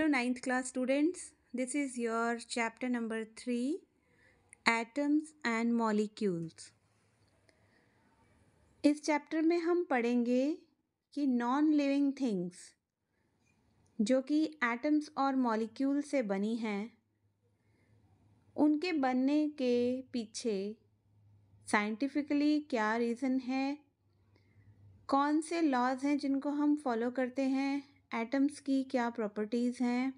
Hello ninth class students this is your chapter number three atoms and molecules इस chapter में हम पढ़ेंगे कि नॉन लिविंग थिंग्स जो कि एटम्स और मॉलिक्यूल से बनी हैं उनके बनने के पीछे साइंटिफिकली क्या रीज़न है कौन से लॉज हैं जिनको हम फॉलो करते हैं एटम्स की क्या प्रॉपर्टीज़ हैं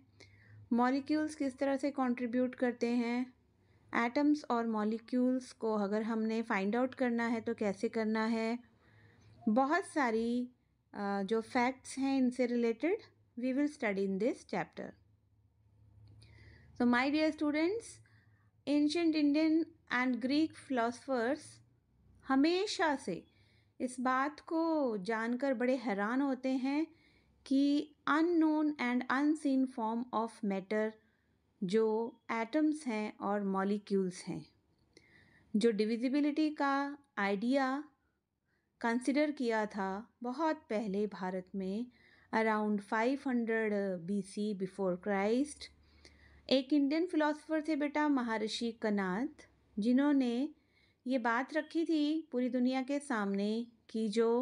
मॉलिक्यूल्स किस तरह से कंट्रीब्यूट करते हैं एटम्स और मॉलिक्यूल्स को अगर हमने फाइंड आउट करना है तो कैसे करना है बहुत सारी जो फैक्ट्स हैं इनसे related we will study in this chapter so my dear students ancient Indian and Greek philosophers हमेशा से इस बात को जानकर बड़े हैरान होते हैं कि unknown and unseen form of matter जो एटम्स हैं और मॉलिक्यूल्स हैं जो डिविजिबिलिटी का आइडिया कंसिडर किया था बहुत पहले भारत में around 500 hundred B C before Christ एक इंडियन फिलोसोफर थे बेटा महर्षि कनाथ जिन्होंने ये बात रखी थी पूरी दुनिया के सामने कि जो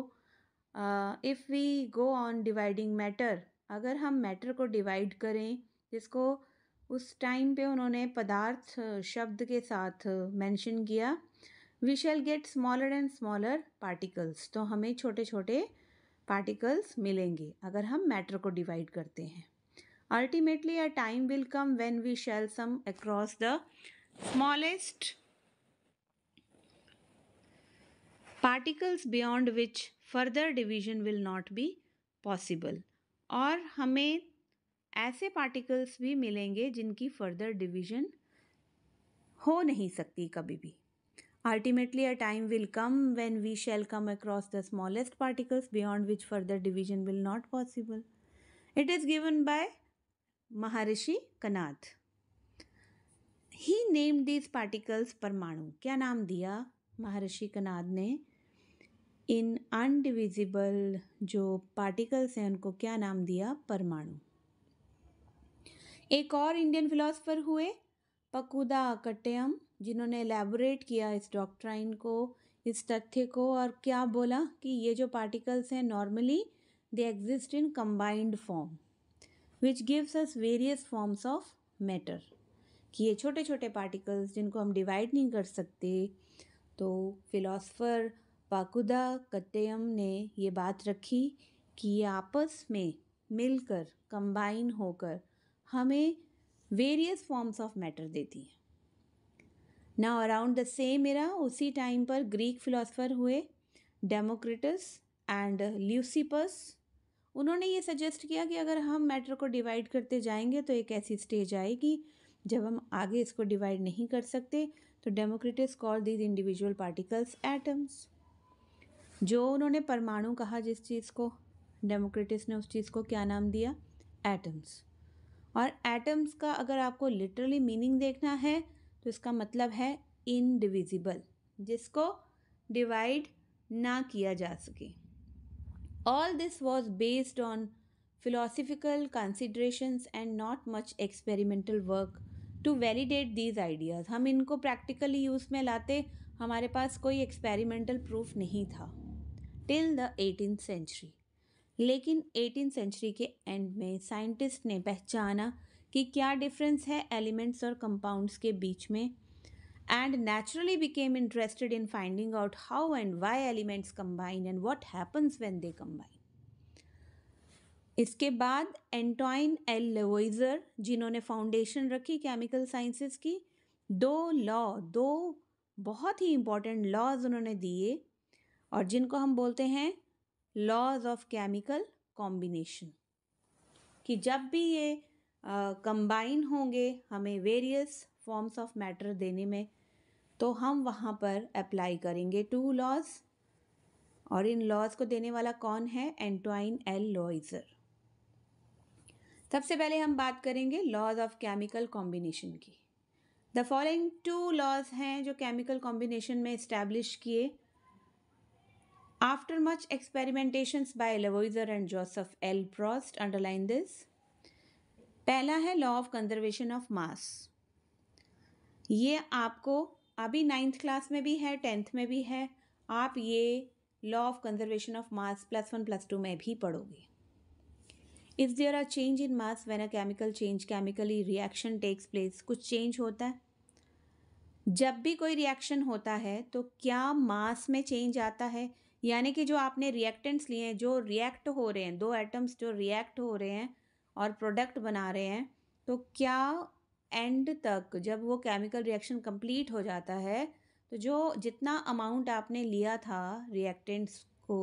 if we go on dividing matter अगर हम मैटर को डिवाइड करें जिसको उस टाइम पे उन्होंने पदार्थ शब्द के साथ मेंशन किया we shall get smaller and smaller particles तो हमें छोटे छोटे पार्टिकल्स मिलेंगे अगर हम मैटर को डिवाइड करते हैं ultimately a time will come when we shall some across the smallest particles beyond which further division will not be possible और हमें ऐसे पार्टिकल्स भी मिलेंगे जिनकी फर्दर डिवीजन हो नहीं सकती कभी भी ultimately a time will come when we shall come across the smallest particles beyond which further division will not possible it is given by Maharshi Kanad he named these particles परमाणु क्या नाम दिया महर्षि कनाद ने इन अनडिविजिबल जो पार्टिकल्स हैं उनको क्या नाम दिया परमाणु एक और इंडियन फिलोसफर हुए पकुदा कट्टयम जिन्होंने एलेबोरेट किया इस डॉक्ट्राइन को इस तथ्य को और क्या बोला कि ये जो पार्टिकल्स हैं normally they exist in combined form which gives us various forms of matter कि ये छोटे छोटे पार्टिकल्स जिनको हम डिवाइड नहीं कर सकते तो फिलोसफर पाकुदा कट्टयम ने ये बात रखी कि ये आपस में मिलकर कंबाइन होकर हमें वेरियस फॉर्म्स ऑफ मैटर देती हैं ना अराउंड द सेम इरा उसी टाइम पर ग्रीक फिलोसफर हुए डेमोक्रेटस एंड ल्यूसीपस उन्होंने ये सजेस्ट किया कि अगर हम मैटर को डिवाइड करते जाएंगे तो एक ऐसी स्टेज आएगी जब हम आगे इसको डिवाइड नहीं कर सकते तो Democritus call these individual particles atoms जो उन्होंने परमाणु कहा जिस चीज़ को डेमोक्रेटिस ने उस चीज़ को क्या नाम दिया एटम्स और एटम्स का अगर आपको लिटरली मीनिंग देखना है तो इसका मतलब है इनडिविजिबल जिसको डिवाइड ना किया जा सके all this was based on philosophical consideration and not much experimental work to validate these ideas हम इनको प्रैक्टिकली यूज़ में लाते हमारे पास कोई एक्सपेरिमेंटल प्रूफ नहीं था टिल द एटीन सेंचुरी लेकिन एटीन सेंचुरी के एंड में साइंटिस्ट ने पहचाना कि क्या डिफरेंस है एलिमेंट्स और कंपाउंड्स के बीच में and naturally became interested in finding out how and why elements combine and what happens when they combine इसके बाद एंटॉइन एल लेवोइज़र जिन्होंने फाउंडेशन रखी केमिकल साइंसेस की दो लॉ दो बहुत ही इम्पॉर्टेंट लॉज उन्होंने दिए और जिनको हम बोलते हैं लॉज ऑफ केमिकल कॉम्बिनेशन कि जब भी ये कंबाइन होंगे हमें वेरियस फॉर्म्स ऑफ मैटर देने में तो हम वहाँ पर अप्लाई करेंगे टू लॉज और इन लॉज को देने वाला कौन है एंटोइन एल लॉइजर सबसे पहले हम बात करेंगे लॉज ऑफ केमिकल कॉम्बिनेशन की द फॉलोइंग टू लॉज हैं जो केमिकल कॉम्बिनेशन में इस्टेब्लिश किए After much experimentations by Lavoisier and Joseph L. Prost, underline this. पहला है law of conservation of mass ये आपको अभी नाइन्थ क्लास में भी है टेंथ में भी है आप ये law of conservation of mass plus one plus two में भी पढ़ोगे if there are change in mass when a chemical change chemically reaction takes place कुछ चेंज होता है जब भी कोई रिएक्शन होता है तो क्या मास में चेंज आता है यानी कि जो आपने रिएक्टेंट्स लिए हैं जो रिएक्ट हो रहे हैं दो एटम्स जो रिएक्ट हो रहे हैं और प्रोडक्ट बना रहे हैं तो क्या एंड तक जब वो केमिकल रिएक्शन कंप्लीट हो जाता है तो जो जितना अमाउंट आपने लिया था रिएक्टेंट्स को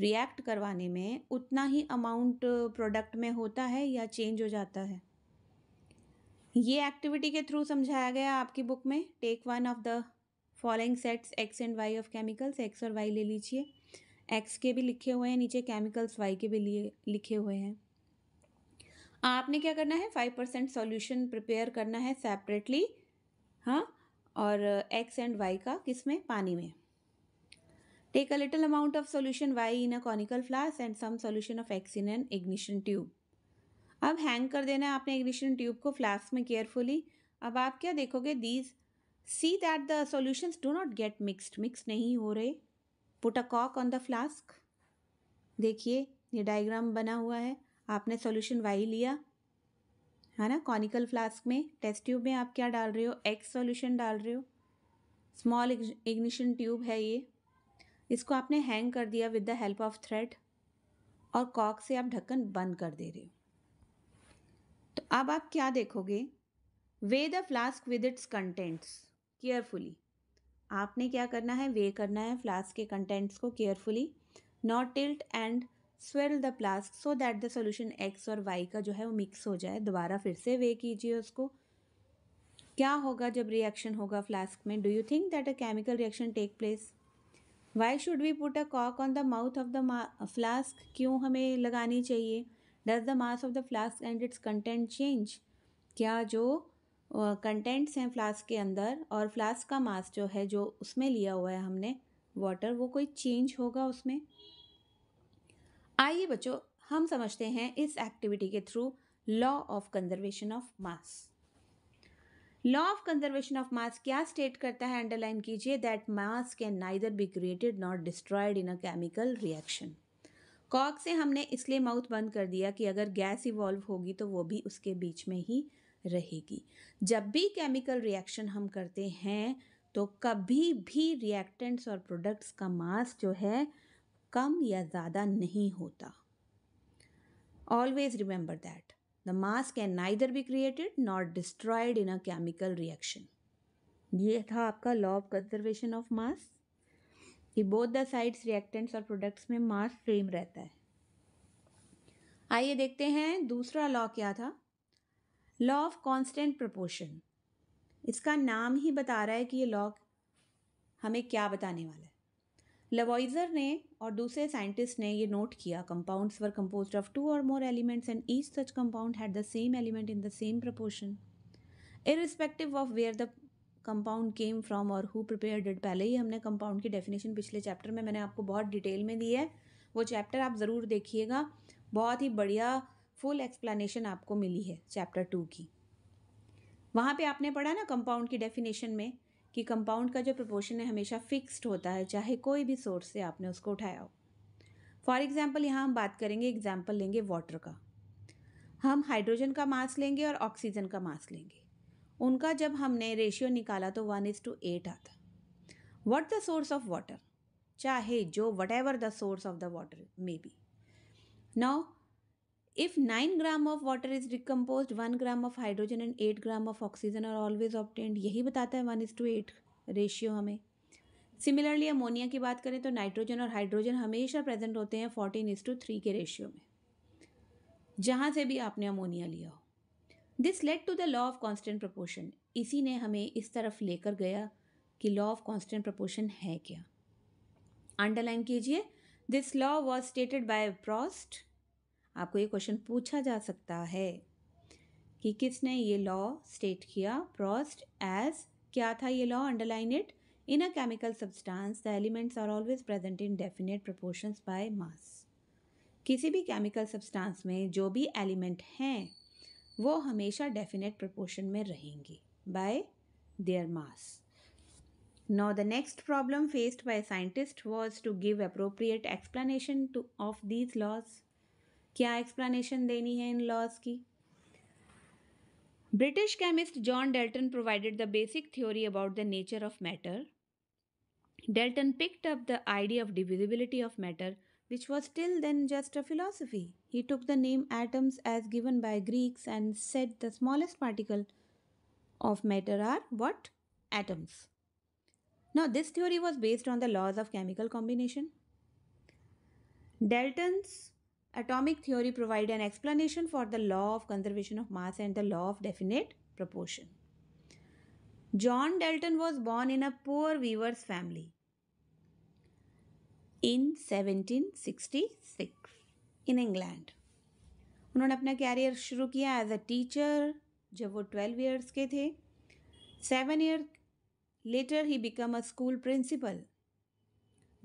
रिएक्ट करवाने में उतना ही अमाउंट प्रोडक्ट में होता है या चेंज हो जाता है ये एक्टिविटी के थ्रू समझाया गया आपकी बुक में take one of the following sets X and Y of chemicals X और वाई ले लीजिए एक्स के भी लिखे हुए हैं नीचे केमिकल्स वाई के भी लिए लिखे हुए हैं आपने क्या करना है फाइव परसेंट सोल्यूशन प्रिपेयर करना है सेपरेटली हाँ और एक्स एंड वाई का किस में पानी में take a little amount of solution Y in a conical flask and some solution of X in an ignition tube अब हैंग कर देना है आपने इग्निशन ट्यूब को फ्लास्क में केयरफुली अब आप क्या देखोगे these see that the solutions do not get mixed mix नहीं हो रहे पुट अ कॉक ऑन द फ्लास्क देखिए ये डायग्राम बना हुआ है आपने सॉल्यूशन वाई लिया है ना कॉनिकल फ्लास्क में टेस्ट ट्यूब में आप क्या डाल रहे हो एक्स सॉल्यूशन डाल रहे हो स्मॉल इग्निशन ट्यूब है ये इसको आपने हैंग कर दिया with the help of thread और कॉक से आप ढक्कन बंद कर दे रहे हो तो अब आप क्या देखोगे weigh the flask with its contents carefully आपने क्या करना है वे करना है फ्लास्क के कंटेंट्स को carefully not tilt and swell the flask so that the solution X और वाई का जो है वो मिक्स हो जाए दोबारा फिर से वे कीजिए उसको क्या होगा जब रिएक्शन होगा फ्लास्क में do you think that a chemical reaction take place why should we put a कॉक on the mouth of the flask क्यों हमें लगानी चाहिए does the mass of the flask and its content change क्या जो contents हैं flask के अंदर और फ्लास्क का मास जो है जो उसमें लिया हुआ है हमने वाटर वो कोई चेंज होगा उसमें आइए बच्चों हम समझते हैं इस एक्टिविटी के through law of conservation of mass law of conservation of mass क्या स्टेट करता है अंडरलाइन कीजिए that mass can neither be created not destroyed in a chemical reaction कॉक से हमने इसलिए माउथ बंद कर दिया कि अगर गैस इवॉल्व होगी तो वो भी उसके बीच में ही रहेगी जब भी केमिकल रिएक्शन हम करते हैं तो कभी भी रिएक्टेंट्स और प्रोडक्ट्स का मास जो है कम या ज़्यादा नहीं होता always remember that the mass can neither be created not destroyed in a chemical reaction ये था आपका law of conservation of mass कि बोथ द साइड्स रिएक्टेंट्स और प्रोडक्ट्स में मास सेम रहता है आइए देखते हैं दूसरा लॉ क्या था लॉ ऑफ कांस्टेंट प्रपोर्शन इसका नाम ही बता रहा है कि ये लॉ हमें क्या बताने वाला है लवॉइजर ने और दूसरे साइंटिस्ट ने ये नोट किया compounds were compose of two और more elements and each such compound had the same element in the same proportion irrespective of where the compound came from और हु प्रिपेयर डिड पहले ही हमने compound की definition पिछले chapter में मैंने आपको बहुत डिटेल में दी है वो चैप्टर आप ज़रूर देखिएगा बहुत ही बढ़िया फुल एक्सप्लेनेशन आपको मिली है चैप्टर टू की वहाँ पे आपने पढ़ा ना कंपाउंड की डेफिनेशन में कि कंपाउंड का जो प्रपोर्शन है हमेशा फिक्स्ड होता है चाहे कोई भी सोर्स से आपने उसको उठाया हो फॉर एग्ज़ाम्पल यहाँ हम बात करेंगे एग्ज़ाम्पल लेंगे वाटर का हम हाइड्रोजन का मास लेंगे और ऑक्सीजन का मास लेंगे उनका जब हमने रेशियो निकाला तो वन इज़ टू एट आता what the source of water चाहे जो whatever the source of the water may be now if nine gram of water is recompose one gram of hydrogen and eight gram of oxygen are always obtained यही बताता है one is to eight ratio हमें similarly ammonia की बात करें तो nitrogen और hydrogen हमेशा प्रेजेंट होते हैं फोर्टीन इज टू थ्री के रेशियो में जहाँ से भी आपने अमोनिया लिया हो this let to the law of constant proportion इसी ने हमें इस तरफ लेकर गया कि लॉ ऑफ कॉन्स्टेंट प्रपोर्शन है क्या अंडरलाइन कीजिए this law was stated by Proust आपको ये क्वेश्चन पूछा जा सकता है कि किसने ये लॉ स्टेट किया प्रॉस्ट एज क्या था ये law underline it in a chemical substance the elements are always present in definite proportions by mass किसी भी केमिकल सब्सटेंस में जो भी एलिमेंट हैं वो हमेशा डेफिनेट प्रपोर्शन में रहेंगे by their mass now the next problem faced by scientist was to give appropriate explanation to of these laws क्या एक्सप्लेनेशन देनी है इन लॉज की British chemist John Dalton provided the basic theory about the nature of matter. Dalton picked up the idea of divisibility of matter, which was still then just a philosophy. He took the name atoms as given by Greeks and said the smallest particle of matter are what? Atoms. Now, this theory was based on the laws of chemical combination. Dalton's Atomic theory provide an explanation for the law of conservation of mass and the law of definite proportion. John Dalton was born in a poor weaver's family in 1766 in England. उन्होंने अपना career शुरू किया as a teacher जब वो twelve years के थे seven year later he become a school principal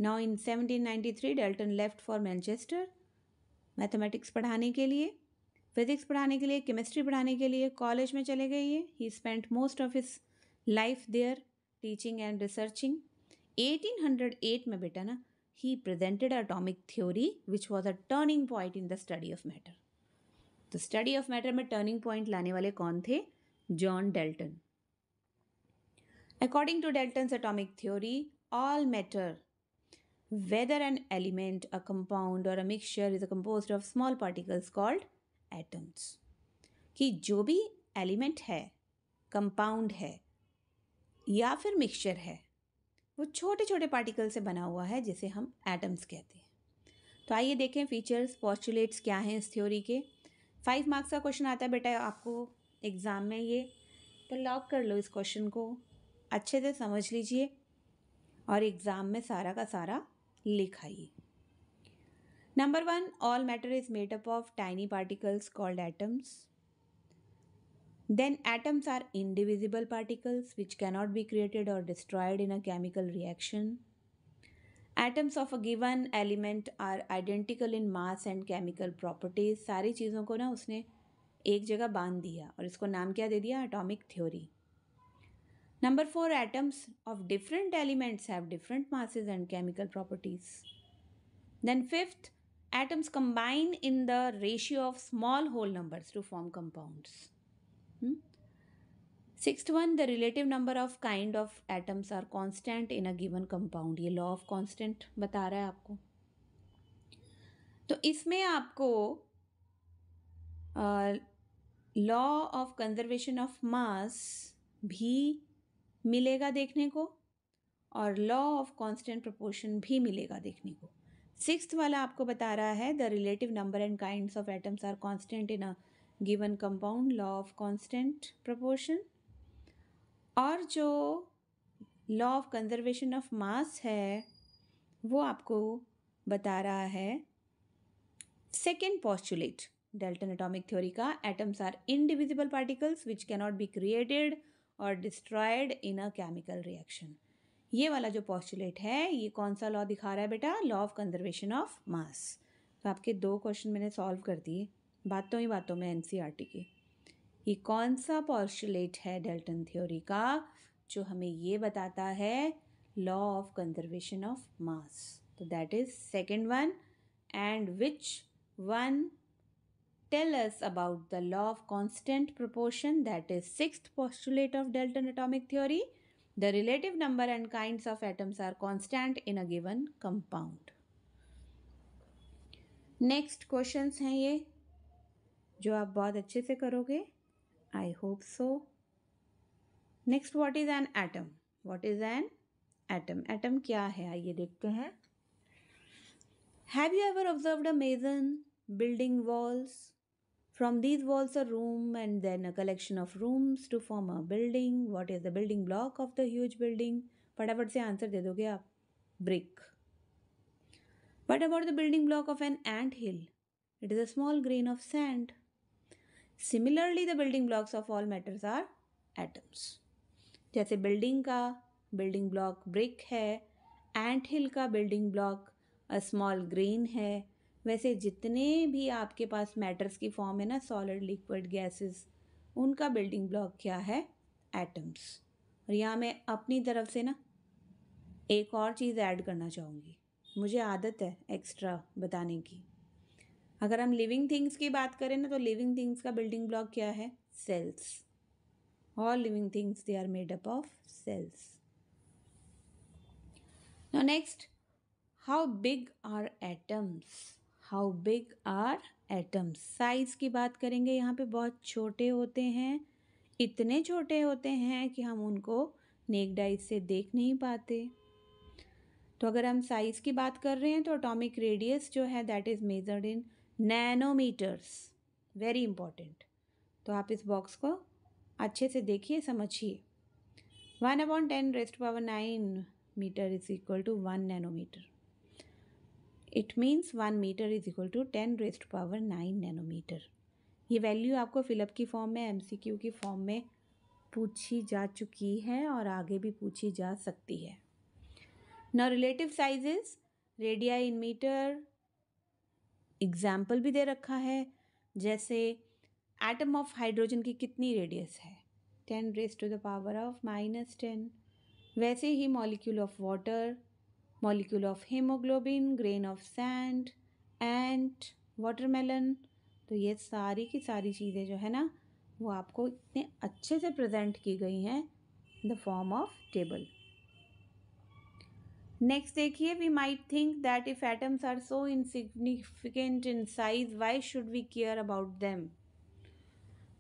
now in seventeen ninety three Dalton left for Manchester mathematics पढ़ाने के लिए फिजिक्स पढ़ाने के लिए केमिस्ट्री पढ़ाने के लिए कॉलेज में चले गई है he spent most of his life there teaching and researching 1808 में बेटा ना he presented atomic theory which was a turning point in the study of matter तो स्टडी ऑफ मैटर में टर्निंग पॉइंट लाने वाले कौन थे John Dalton according to Dalton atomic theory all matter whether an element, a compound, or a mixture is composed of small particles called atoms. कि जो भी element है कंपाउंड है या फिर मिक्सचर है वो छोटे छोटे पार्टिकल से बना हुआ है जिसे हम एटम्स कहते हैं तो आइए देखें फीचर्स पॉस्टुलेट्स क्या हैं इस थ्योरी के फाइव मार्क्स का क्वेश्चन आता है बेटा आपको एग्ज़ाम में ये तो लॉक कर लो इस क्वेश्चन को अच्छे से समझ लीजिए और एग्ज़ाम में सारा का सारा लिख number one all matter is made up of tiny particles called atoms then atoms are indivisible particles which cannot be created और destroyed in a chemical reaction atoms of a given element are identical in mass and chemical properties सारी चीज़ों को ना उसने एक जगह बांध दिया और इसको नाम क्या दे दिया atomic theory number four atoms of different elements have different masses and chemical properties then fifth atoms combine in the ratio of small whole numbers to form compounds six one the relative number of kind of atoms are constant in a given compound ये law of constant बता रहा है आपको तो इसमें आपको law of conservation of mass भी मिलेगा देखने को और लॉ ऑफ कांस्टेंट प्रोपोर्शन भी मिलेगा देखने को सिक्स वाला आपको बता रहा है the relative number and kind of atoms are constant in a given compound law of constant proportion और जो law of conservation of mass है वो आपको बता रहा है second postulate Dalton atomic theory का atoms are indivisible particles which cannot be created और destroyed in a chemical reaction ये वाला जो पॉस्टुलेट है ये कौन सा लॉ दिखा रहा है बेटा law of conservation of mass तो आपके दो क्वेश्चन मैंने सॉल्व कर दिए बातों ही बातों में एन e की ये कौन सा पॉस्टुलेट है डेल्टन थ्योरी का जो हमें ये बताता है law of conservation of mass तो that is second one and which one tell us about the law of constant proportion that is sixth postulate of Dalton atomic theory. The relative number and kinds of atoms are constant in a given compound. Next questions हैं ये जो आप बहुत अच्छे से करोगे I hope so next what is an atom what is an atom atom क्या है आइए देखते हैं have you ever observed a mason building walls, From these walls, a room and then a collection of rooms to form a building. What is the building block of the huge building? फटाफट से answer दे दोगे आप brick what about the building block of an ant hill it is a small grain of sand similarly the building blocks of all matters are atoms जैसे building का building block brick है ant hill का building block a small grain है वैसे जितने भी आपके पास matters की फॉर्म है ना सॉलिड लिक्विड गैसेस उनका बिल्डिंग ब्लॉक क्या है एटम्स और यहाँ मैं अपनी तरफ से ना एक और चीज़ ऐड करना चाहूँगी मुझे आदत है एक्स्ट्रा बताने की अगर हम लिविंग थिंग्स की बात करें ना तो लिविंग थिंग्स का बिल्डिंग ब्लॉक क्या है cells all living things they are made up of cells next how big are atoms how big are atom size की बात करेंगे यहाँ पे बहुत छोटे होते हैं इतने छोटे होते हैं कि हम उनको नेक डाइज से देख नहीं पाते तो अगर हम साइज़ की बात कर रहे हैं तो अटोमिक रेडियस जो है that is measured in nanometres very important तो आप इस बॉक्स को अच्छे से देखिए समझिए one upon ten rest power nine metre is equal to one nanometre it means one metre is equal to ten rest power nine nanometre ये value आपको फिलअप की फॉर्म में एम सी क्यू की फॉर्म में पूछी जा चुकी है और आगे भी पूछी जा सकती है न relative sizes radii in metre example भी दे रखा है जैसे एटम ऑफ हाइड्रोजन की कितनी रेडियस है ten rest to the power of minus ten वैसे ही molecule of water molecule of hemoglobin, grain of sand, ant, watermelon तो ये सारी की सारी चीज़ें जो है ना वो आपको इतने अच्छे से प्रेजेंट की गई हैं the form of table next देखिए we might think that if atoms are so insignificant in size why should we care about them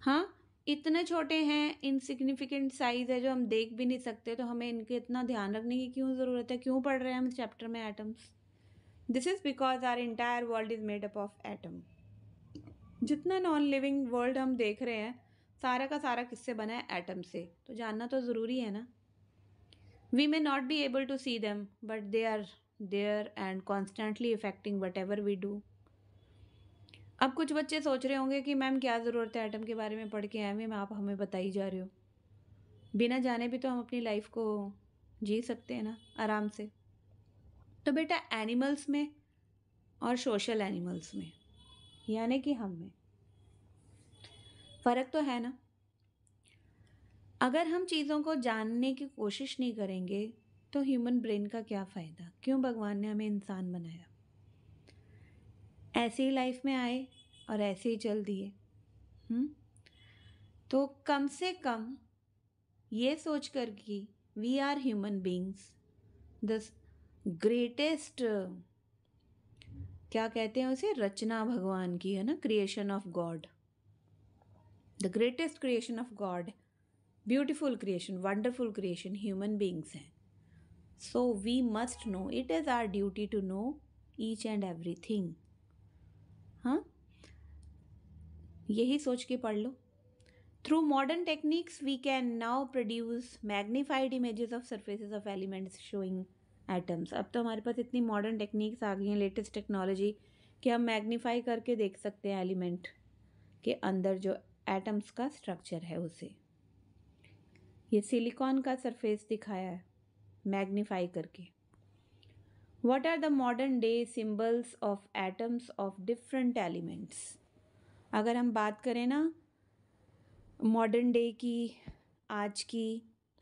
हाँ इतने छोटे हैं इनसिग्निफिकेंट साइज़ है जो हम देख भी नहीं सकते तो हमें इनके इतना ध्यान रखने की क्यों ज़रूरत है क्यों पढ़ रहे हैं हम इस चैप्टर में atoms this is because our entire world is made up of atom जितना नॉन लिविंग वर्ल्ड हम देख रहे हैं सारा का सारा किससे बना है एटम से तो जानना तो ज़रूरी है ना we may not be able to see them but they are there and constantly affecting whatever we do अब कुछ बच्चे सोच रहे होंगे कि मैम क्या ज़रूरत है एटम के बारे में पढ़ के आए मैम आप हमें बताई जा रहे हो बिना जाने भी तो हम अपनी लाइफ को जी सकते हैं ना आराम से तो बेटा एनिमल्स में और सोशल एनिमल्स में यानी कि हम में फ़र्क तो है ना अगर हम चीज़ों को जानने की कोशिश नहीं करेंगे तो ह्यूमन ब्रेन का क्या फ़ायदा क्यों भगवान ने हमें इंसान बनाया ऐसे ही लाइफ में आए और ऐसे ही चल दिए हम्म? तो कम से कम ये सोच कर कि we are human beings the greatest क्या कहते हैं उसे रचना भगवान की है ना creation of God the greatest creation of God beautiful creation wonderful creation human beings हैं so we must know it is our duty to know each and every thing हाँ यही सोच के पढ़ लो through modern techniques we can now produce magnified images of surfaces of elements showing atoms अब तो हमारे पास इतनी मॉडर्न टेक्निक्स आ गई हैं लेटेस्ट टेक्नोलॉजी कि हम मैग्नीफाई करके देख सकते हैं एलिमेंट के अंदर जो एटम्स का स्ट्रक्चर है उसे ये सिलिकॉन का सरफेस दिखाया है मैग्नीफाई करके What are the modern day symbols of atoms of different elements? अगर हम बात करें ना मॉडर्न डे की आज की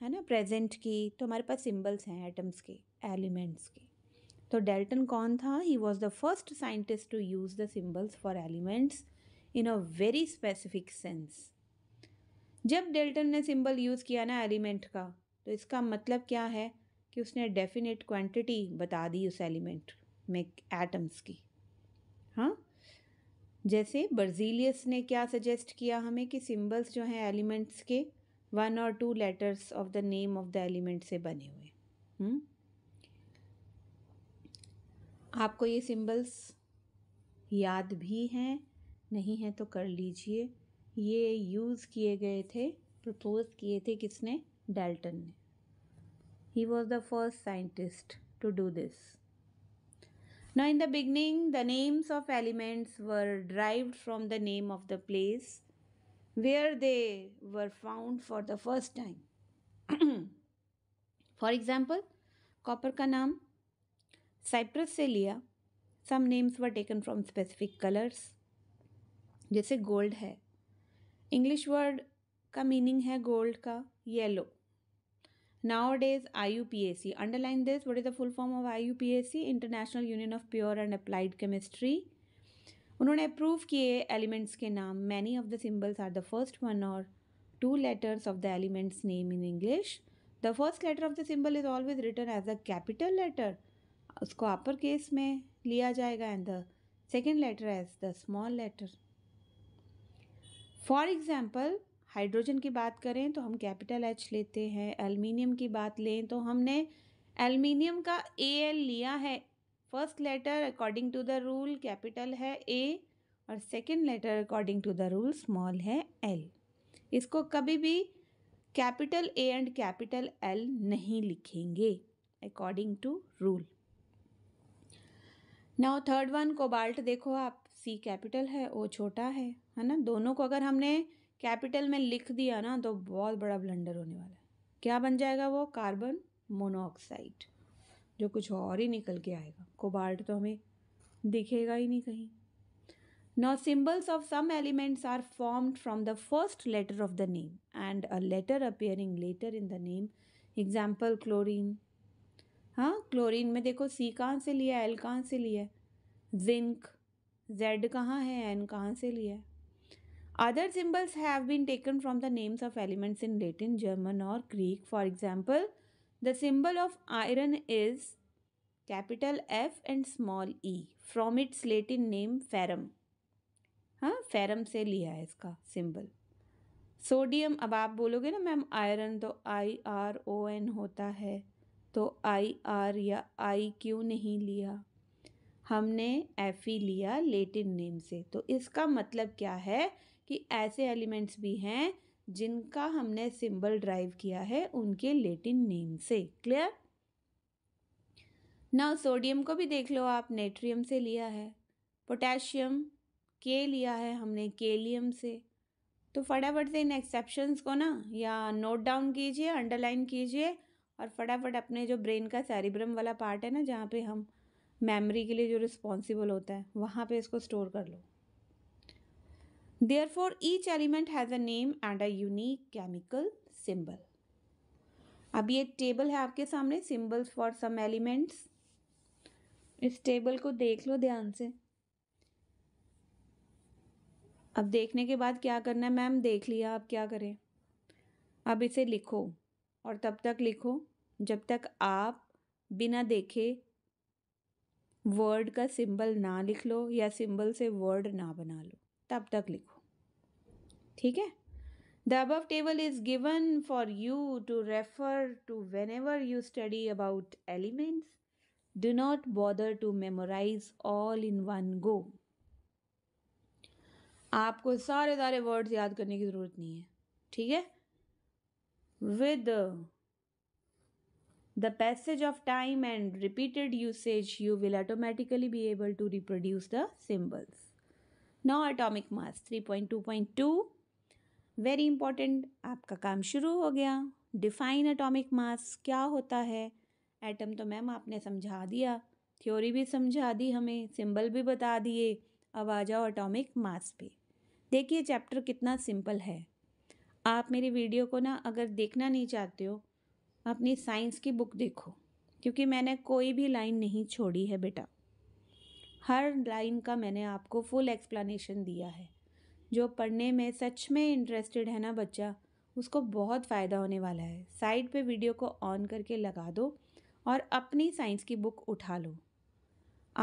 है ना प्रेजेंट की तो हमारे पास सिंबल्स हैं एटम्स के एलिमेंट्स के तो डेल्टन कौन था he was the first scientist to use the symbols for elements in a very specific sense जब डेल्टन ने सिंबल यूज़ किया ना एलिमेंट का तो इसका मतलब क्या है कि उसने डेफिनेट क्वांटिटी बता दी उस एलिमेंट में एटम्स की हाँ जैसे बर्जीलियस ने क्या सजेस्ट किया हमें कि सिंबल्स जो हैं एलिमेंट्स के वन और two letters of the name of the element से बने हुए हुँ? हम्म? आपको ये सिंबल्स याद भी हैं नहीं हैं तो कर लीजिए ये यूज़ किए गए थे प्रपोज किए थे किसने डेल्टन ने He was the first scientist to do this. Now, in the beginning, the names of elements were derived from the name of the place where they were found for the first time. for example copper ka naam Cyprus se liya some names were taken from specific colors jaise gold hai english word ka meaning hai gold ka yellow Nowadays, IUPAC, underline this, what is the full form of IUPAC? International Union of Pure and Applied Chemistry. उन्होंने approve किए elements के नाम many of the symbols are the first one और two letters of the elements name in English the first letter of the symbol is always written as a capital letter उसको upper case में लिया जाएगा and the second letter as the small letter for example hydrogen की बात करें तो हम capital H लेते हैं एल्युमिनियम की बात लें तो हमने एल्युमिनियम का ए एल लिया है first letter according to the rule capital है ए और second letter according to the rule small है एल इसको कभी भी capital A and capital L नहीं लिखेंगे according to rule now third one cobalt देखो आप सी कैपिटल है ओ छोटा है है ना दोनों को अगर हमने कैपिटल में लिख दिया ना तो बहुत बड़ा ब्लंडर होने वाला है क्या बन जाएगा वो कार्बन मोनोऑक्साइड जो कुछ और ही निकल के आएगा कोबाल्ट तो हमें दिखेगा ही नहीं कहीं now symbols of some elements are formed from the first letter of the name and a letter appearing letter in the name example chlorine हाँ क्लोरिन में देखो सी कहाँ से लिया एल कहाँ से लिया जिंक जेड कहाँ है एन कहाँ से लिया है Other symbols have been taken from the names of elements in Latin, German, or Greek. For example, the symbol of iron is capital F and small e from its Latin name ferrum. हाँ ferrum से लिया है इसका symbol sodium अब आप बोलोगे ना ma'am iron तो i r o n होता है तो आई आर या आई क्यों नहीं लिया हमने एफ ई लिया लेटिन नेम से तो इसका मतलब क्या है कि ऐसे एलिमेंट्स भी हैं जिनका हमने सिंबल ड्राइव किया है उनके लेटिन नेम से क्लियर ना सोडियम को भी देख लो आप नेट्रियम से लिया है पोटेशियम के लिया है हमने केलियम से तो फटाफट से इन एक्सेप्शंस को ना या नोट डाउन कीजिए अंडरलाइन कीजिए और फटाफट अपने जो ब्रेन का सैरिब्रम वाला पार्ट है ना जहाँ पे हम मेमोरी के लिए जो रिस्पॉन्सिबल होता है वहाँ पे इसको स्टोर कर लो Therefore, each element has a name and a unique chemical symbol. अब ये टेबल है आपके सामने सिंबल्स फॉर सम एलिमेंट्स इस टेबल को देख लो ध्यान से अब देखने के बाद क्या करना है मैम देख लिया आप क्या करें अब इसे लिखो और तब तक लिखो जब तक आप बिना देखे वर्ड का सिंबल ना लिख लो या सिंबल से वर्ड ना बना लो तब तक लिखो ठीक है the above table is given for you to refer to whenever you study about elements do not bother to memorise all in one go आपको सारे सारे वर्ड्स याद करने की ज़रूरत नहीं है ठीक है with the passage of time and repeated usage you will automatically be able to reproduce the symbols no atomic mass three point point two two very important आपका काम शुरू हो गया डिफाइन एटॉमिक मास क्या होता है एटम तो ma'am आपने समझा दिया थ्योरी भी समझा दी हमें सिंबल भी बता दिए अब आ जाओ एटॉमिक मास पे देखिए चैप्टर कितना सिंपल है आप मेरी वीडियो को ना अगर देखना नहीं चाहते हो अपनी साइंस की बुक देखो क्योंकि मैंने कोई भी लाइन नहीं छोड़ी है बेटा हर लाइन का मैंने आपको फुल एक्सप्लेनेशन दिया है जो पढ़ने में सच में इंटरेस्टेड है ना बच्चा उसको बहुत फ़ायदा होने वाला है साइड पे वीडियो को ऑन करके लगा दो और अपनी साइंस की बुक उठा लो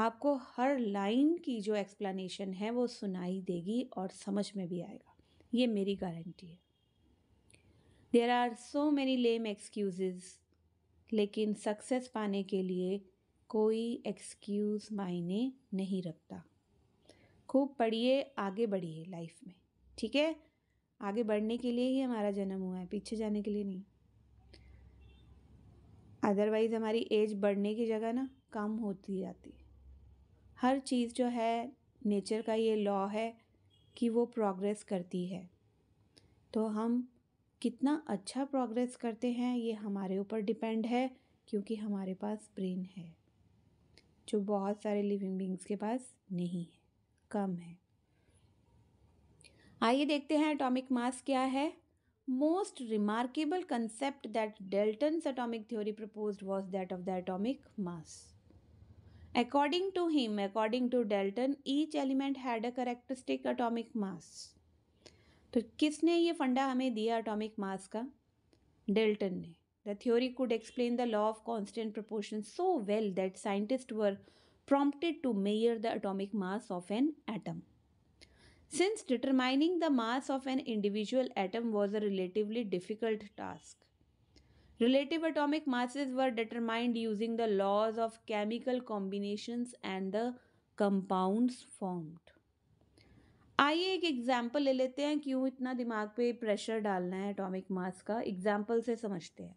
आपको हर लाइन की जो एक्सप्लेनेशन है वो सुनाई देगी और समझ में भी आएगा ये मेरी गारंटी है there are so many lame excuses लेकिन सक्सेस पाने के लिए कोई एक्सक्यूज़ मायने नहीं रखता खूब पढ़िए आगे बढ़िए लाइफ में ठीक है आगे बढ़ने के लिए ही हमारा जन्म हुआ है पीछे जाने के लिए नहीं अदरवाइज़ हमारी एज बढ़ने की जगह ना कम होती जाती है हर चीज़ जो है नेचर का ये लॉ है कि वो प्रोग्रेस करती है तो हम कितना अच्छा प्रोग्रेस करते हैं ये हमारे ऊपर डिपेंड है क्योंकि हमारे पास ब्रेन है जो बहुत सारे लिविंग बींग्स के पास नहीं है कम है आइए देखते हैं एटॉमिक मास क्या है most remarkable concept that Dalton atomic theory propose was that of the atomic mass according to him according to Dalton each element had a characteristic atomic mass तो किसने ये फंडा हमें दिया अटोमिक मास का Dalton ने the theory could explain the law of constant proportion so well that scientist work prompted to measure the atomic mass of an atom. Since determining the mass of an individual atom was a relatively difficult task, relative atomic masses were determined using the laws of chemical combinations and the compounds formed. आइए एक example ले लेते हैं क्यों इतना दिमाग पे pressure डालना है एटॉमिक मास का एग्जाम्पल से समझते हैं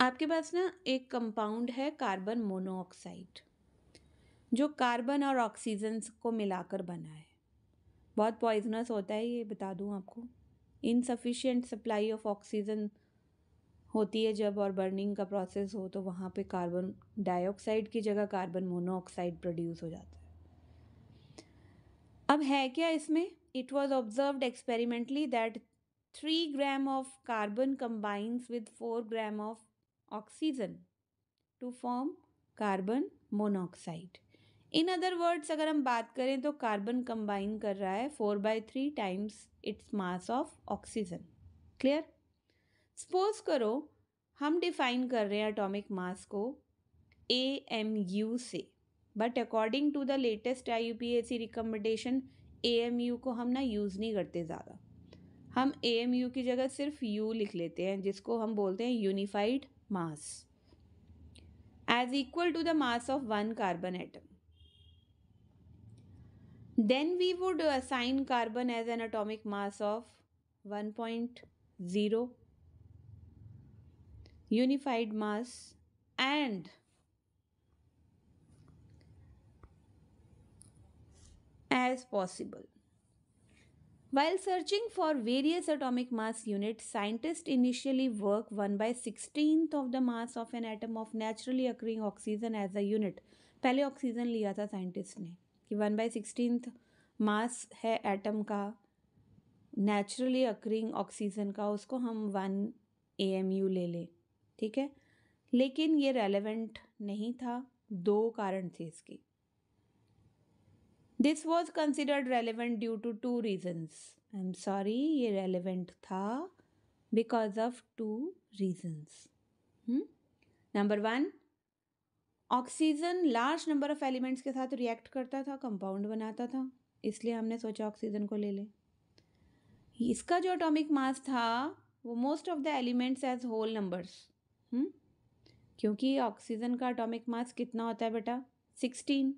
आपके पास ना एक कंपाउंड है कार्बन मोनोऑक्साइड जो कार्बन और ऑक्सीजन को मिलाकर बना है बहुत पॉइजनस होता है ये बता दूँ आपको इनसफिशियंट सप्लाई ऑफ ऑक्सीजन होती है जब और बर्निंग का प्रोसेस हो तो वहाँ पे कार्बन डाइऑक्साइड की जगह कार्बन मोनोऑक्साइड प्रोड्यूस हो जाता है अब है क्या इसमें it was observe experimentally that three gram of carbon combines with four gram of oxygen to form carbon monoxide in other words अगर हम बात करें तो कार्बन कंबाइन कर रहा है four by three times its mass of oxygen clear suppose करो हम डिफाइन कर रहे हैं एटॉमिक मास को ए एम यू से but according to the latest I U P S C recommendation A M U को हम ना यूज़ नहीं करते ज़्यादा हम ए एम यू की जगह सिर्फ यू लिख लेते हैं जिसको हम बोलते हैं unified mass as equal to the mass of one carbon atom. Then we would assign carbon as an atomic mass of 1.0 unified mass and as possible. While searching for various atomic mass units, scientists initially work 1 by 16th of the mass of an atom of naturally occurring oxygen as a unit. पहले oxygen लिया था scientist ने कि 1 by 16th मास है atom का naturally occurring oxygen का उसको हम 1 ए एम यू ले लें ठीक है लेकिन ये रेलेवेंट नहीं था दो कारण थे इसके this was considered relevant due to two reasons I am sorry ये रेलिवेंट था because of two reasons number one oxygen large number of elements के साथ रिएक्ट करता था कंपाउंड बनाता था इसलिए हमने सोचा ऑक्सीजन को ले लें इसका जो एटॉमिक मास था वो most of the elements as whole numbers क्योंकि ऑक्सीजन का एटॉमिक मास कितना होता है बेटा sixteen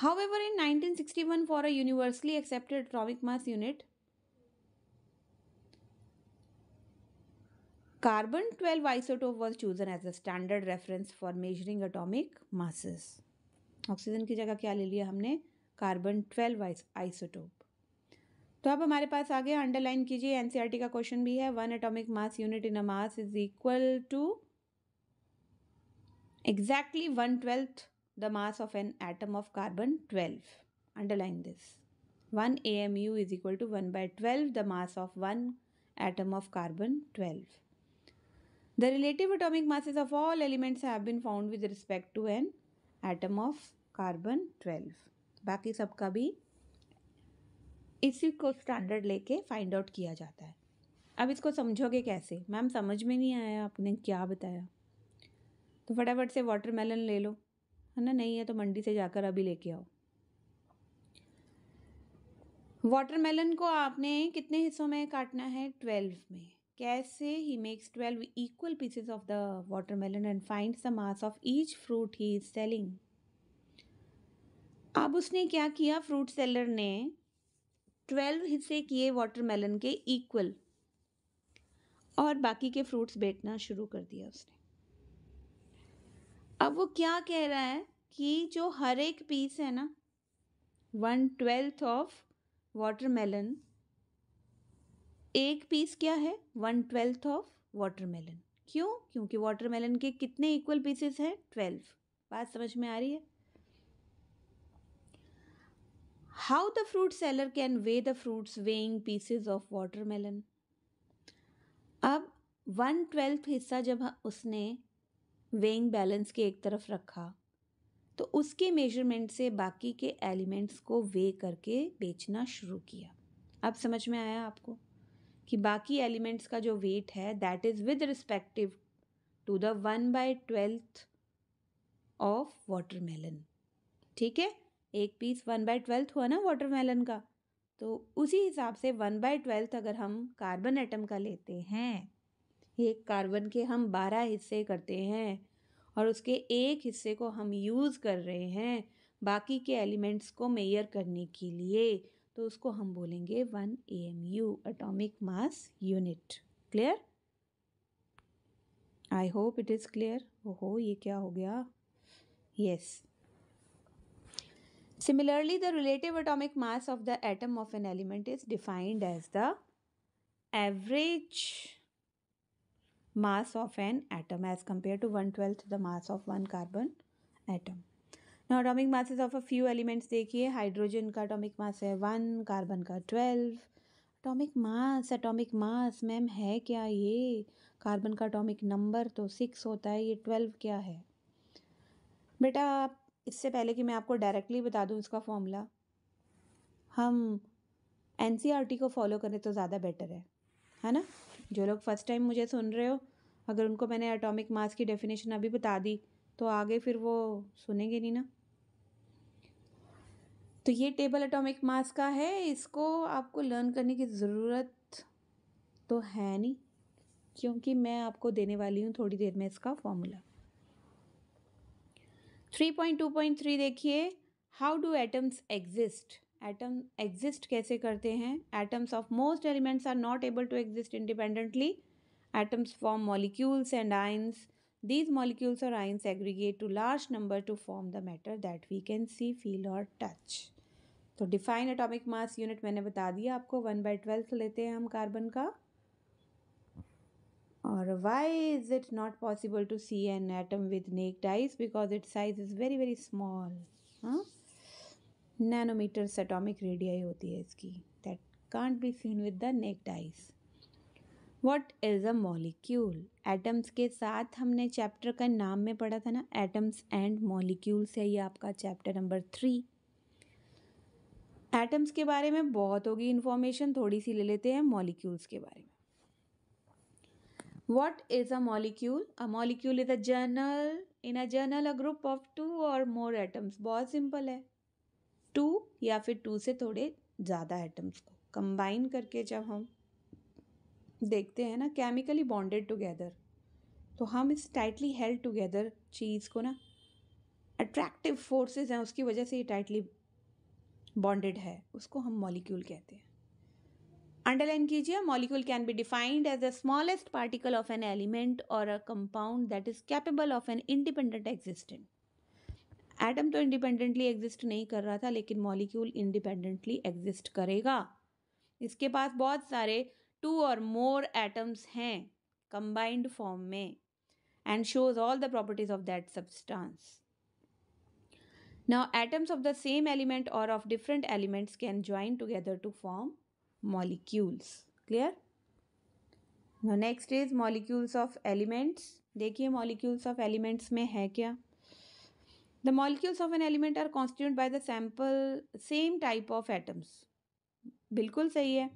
However, in 1961 for a universally accepted atomic mass unit, carbon 12 isotope was chosen as a standard reference for measuring atomic masses. Oxygen की जगह क्या ले लिया हमने कार्बन 12 आइसोटोप तो अब हमारे पास आगे अंडरलाइन कीजिए एनसीईआरटी का क्वेश्चन भी है one atomic mass unit in a mass is equal to exactly one twelfth the mass of an atom of carbon twelve underline this one A M U is equal to one by twelve the mass of one atom of carbon twelve the relative atomic masses of all elements have been found with respect to an atom of carbon twelve बाकी सबका भी इसी को standard लेके find out किया जाता है अब इसको समझोगे कैसे मैम समझ में नहीं आया आपने क्या बताया तो फटाफट से वाटरमेलन ले लो है ना नहीं है तो मंडी से जाकर अभी लेके आओ वाटरमेलन को आपने कितने हिस्सों में काटना है ट्वेल्व में कैसे he makes twelve equal pieces of the watermelon and find the mass of each fruit he is selling अब उसने क्या किया फ्रूट सेलर ने ट्वेल्व हिस्से किए वाटरमेलन के इक्वल और बाकी के फ्रूट्स बेचना शुरू कर दिया उसने अब वो क्या कह रहा है कि जो हर एक पीस है ना वन ट्वेल्थ ऑफ वाटरमेलन एक पीस क्या है वन ट्वेल्थ ऑफ वाटरमेलन क्यों क्योंकि वाटरमेलन के कितने इक्वल पीसेस हैं ट्वेल्व बात समझ में आ रही है how the fruit seller can weigh the fruits weighing pieces of watermelon अब वन ट्वेल्थ हिस्सा जब उसने वेइंग बैलेंस के एक तरफ रखा तो उसके मेजरमेंट से बाकी के एलिमेंट्स को वे करके बेचना शुरू किया अब समझ में आया आपको कि बाकी एलिमेंट्स का जो वेट है that is with respective to the one by twelfth of watermelon ठीक है एक पीस वन बाय ट्वेल्थ हुआ ना वाटरमेलन का तो उसी हिसाब से वन बाय ट्वेल्थ अगर हम कार्बन एटम का लेते हैं एक कार्बन के हम बारह हिस्से करते हैं और उसके एक हिस्से को हम यूज़ कर रहे हैं बाकी के एलिमेंट्स को मेयर करने के लिए तो उसको हम बोलेंगे one A M U atomic mass unit clear I hope it is clear ओहो ये क्या हो गया yes similarly the relative atomic mass of the atom of an element is defined as the average mass of an atom as compare to one twelfth the mass of one carbon atom Now atomic masses of a few elements देखिए hydrogen का atomic mass है one carbon का twelve atomic mass atomic mass ma'am है क्या ये carbon का atomic number तो six होता है ये ट्वेल्व क्या है बेटा आप इससे पहले कि मैं आपको डायरेक्टली बता दूँ इसका फॉर्मूला हम एन सी आर टी को फॉलो करें तो ज़्यादा बेटर है है ना जो लोग फ़र्स्ट टाइम मुझे सुन रहे हो अगर उनको मैंने एटॉमिक मास की डेफिनेशन अभी बता दी तो आगे फिर वो सुनेंगे नहीं ना तो ये टेबल एटॉमिक मास का है इसको आपको लर्न करने की ज़रूरत तो है नहीं क्योंकि मैं आपको देने वाली हूँ थोड़ी देर में इसका फॉर्मूला 3.2.3 देखिए how do atoms exist atom exist कैसे करते हैं atoms of most elements are not able to exist independently atoms form molecules and ions these molecules or ions aggregate to large number to form the matter that we can see feel or touch तो define atomic mass unit मैंने बता दिया आपको one by twelfth लेते हैं हम carbon का और why is it not possible to see an atom with naked eyes because it size is very very small हाँ नैनोमीटर एटॉमिक रेडियाई होती है इसकी that can't be seen with the naked eyes what is a molecule atoms के साथ हमने chapter का नाम में पढ़ा था ना एटम्स एंड मॉलिक्यूल्स है ये आपका चैप्टर नंबर थ्री एटम्स के बारे में बहुत होगी इन्फॉर्मेशन थोड़ी सी ले लेते हैं मॉलिक्यूल्स के बारे में what is a molecule a molecule is a general in a general a group of two और मोर एटम्स बहुत सिंपल है टू या फिर टू से थोड़े ज़्यादा एटम्स को कंबाइन करके जब हम देखते हैं ना केमिकली बॉन्डेड टुगेदर तो हम इस टाइटली हेल्ड टुगेदर चीज़ को ना अट्रैक्टिव फोर्सेस हैं उसकी वजह से ये टाइटली बॉन्डेड है उसको हम मॉलिक्यूल कहते हैं अंडरलाइन कीजिए molecule can be defined as the smallest particle of an element और a compound that is capable of an independent existent atom तो इंडिपेंडेंटली एग्जिस्ट नहीं कर रहा था लेकिन मॉलिक्यूल इंडिपेंडेंटली एग्जिस्ट करेगा इसके पास बहुत सारे टू और मोर एटम्स हैं कंबाइंड फॉर्म में and shows all the properties of that substance now atoms of the same element or of different elements can join together to form molecules clear next is molecules of elements देखिए molecules of elements में है क्या the molecules of an element are constitute by the sample same type of atoms बिल्कुल सही है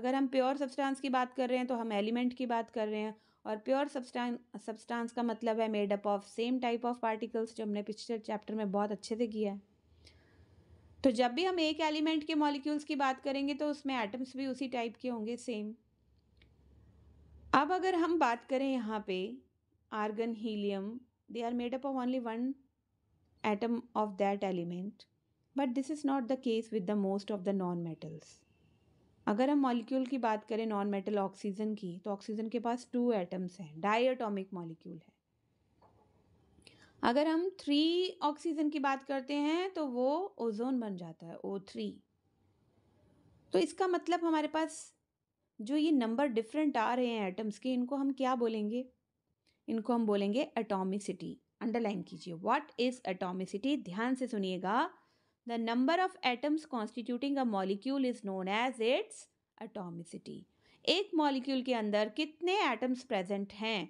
अगर हम pure substance की बात कर रहे हैं तो हम एलिमेंट की बात कर रहे हैं और प्योर सब्सटेंस सब्सटेंस का मतलब है made up of same type of particles जो हमने पिछले चैप्टर में बहुत अच्छे से किया है तो जब भी हम एक एलिमेंट के मॉलिक्यूल्स की बात करेंगे तो उसमें एटम्स भी उसी टाइप के होंगे सेम अब अगर हम बात करें यहाँ पे argon helium they are made up of only one atom of that element but this is not the case with the most of the non metals अगर हम मॉलिक्यूल की बात करें नॉन मेटल ऑक्सीजन की तो ऑक्सीजन के पास two atoms हैं डाई एटॉमिक मॉलिक्यूल है अगर हम थ्री ऑक्सीजन की बात करते हैं तो वो ओजोन बन जाता है ओ थ्री तो इसका मतलब हमारे पास जो ये नंबर डिफरेंट आ रहे हैं एटम्स के इनको हम क्या बोलेंगे इनको हम बोलेंगे एटॉमिसिटी अंडरलाइन कीजिए व्हाट इज एटॉमिसिटी ध्यान से सुनिएगा the number of atoms constituting a molecule is known as its atomicity एक मॉलिक्यूल के अंदर कितने एटम्स प्रेजेंट हैं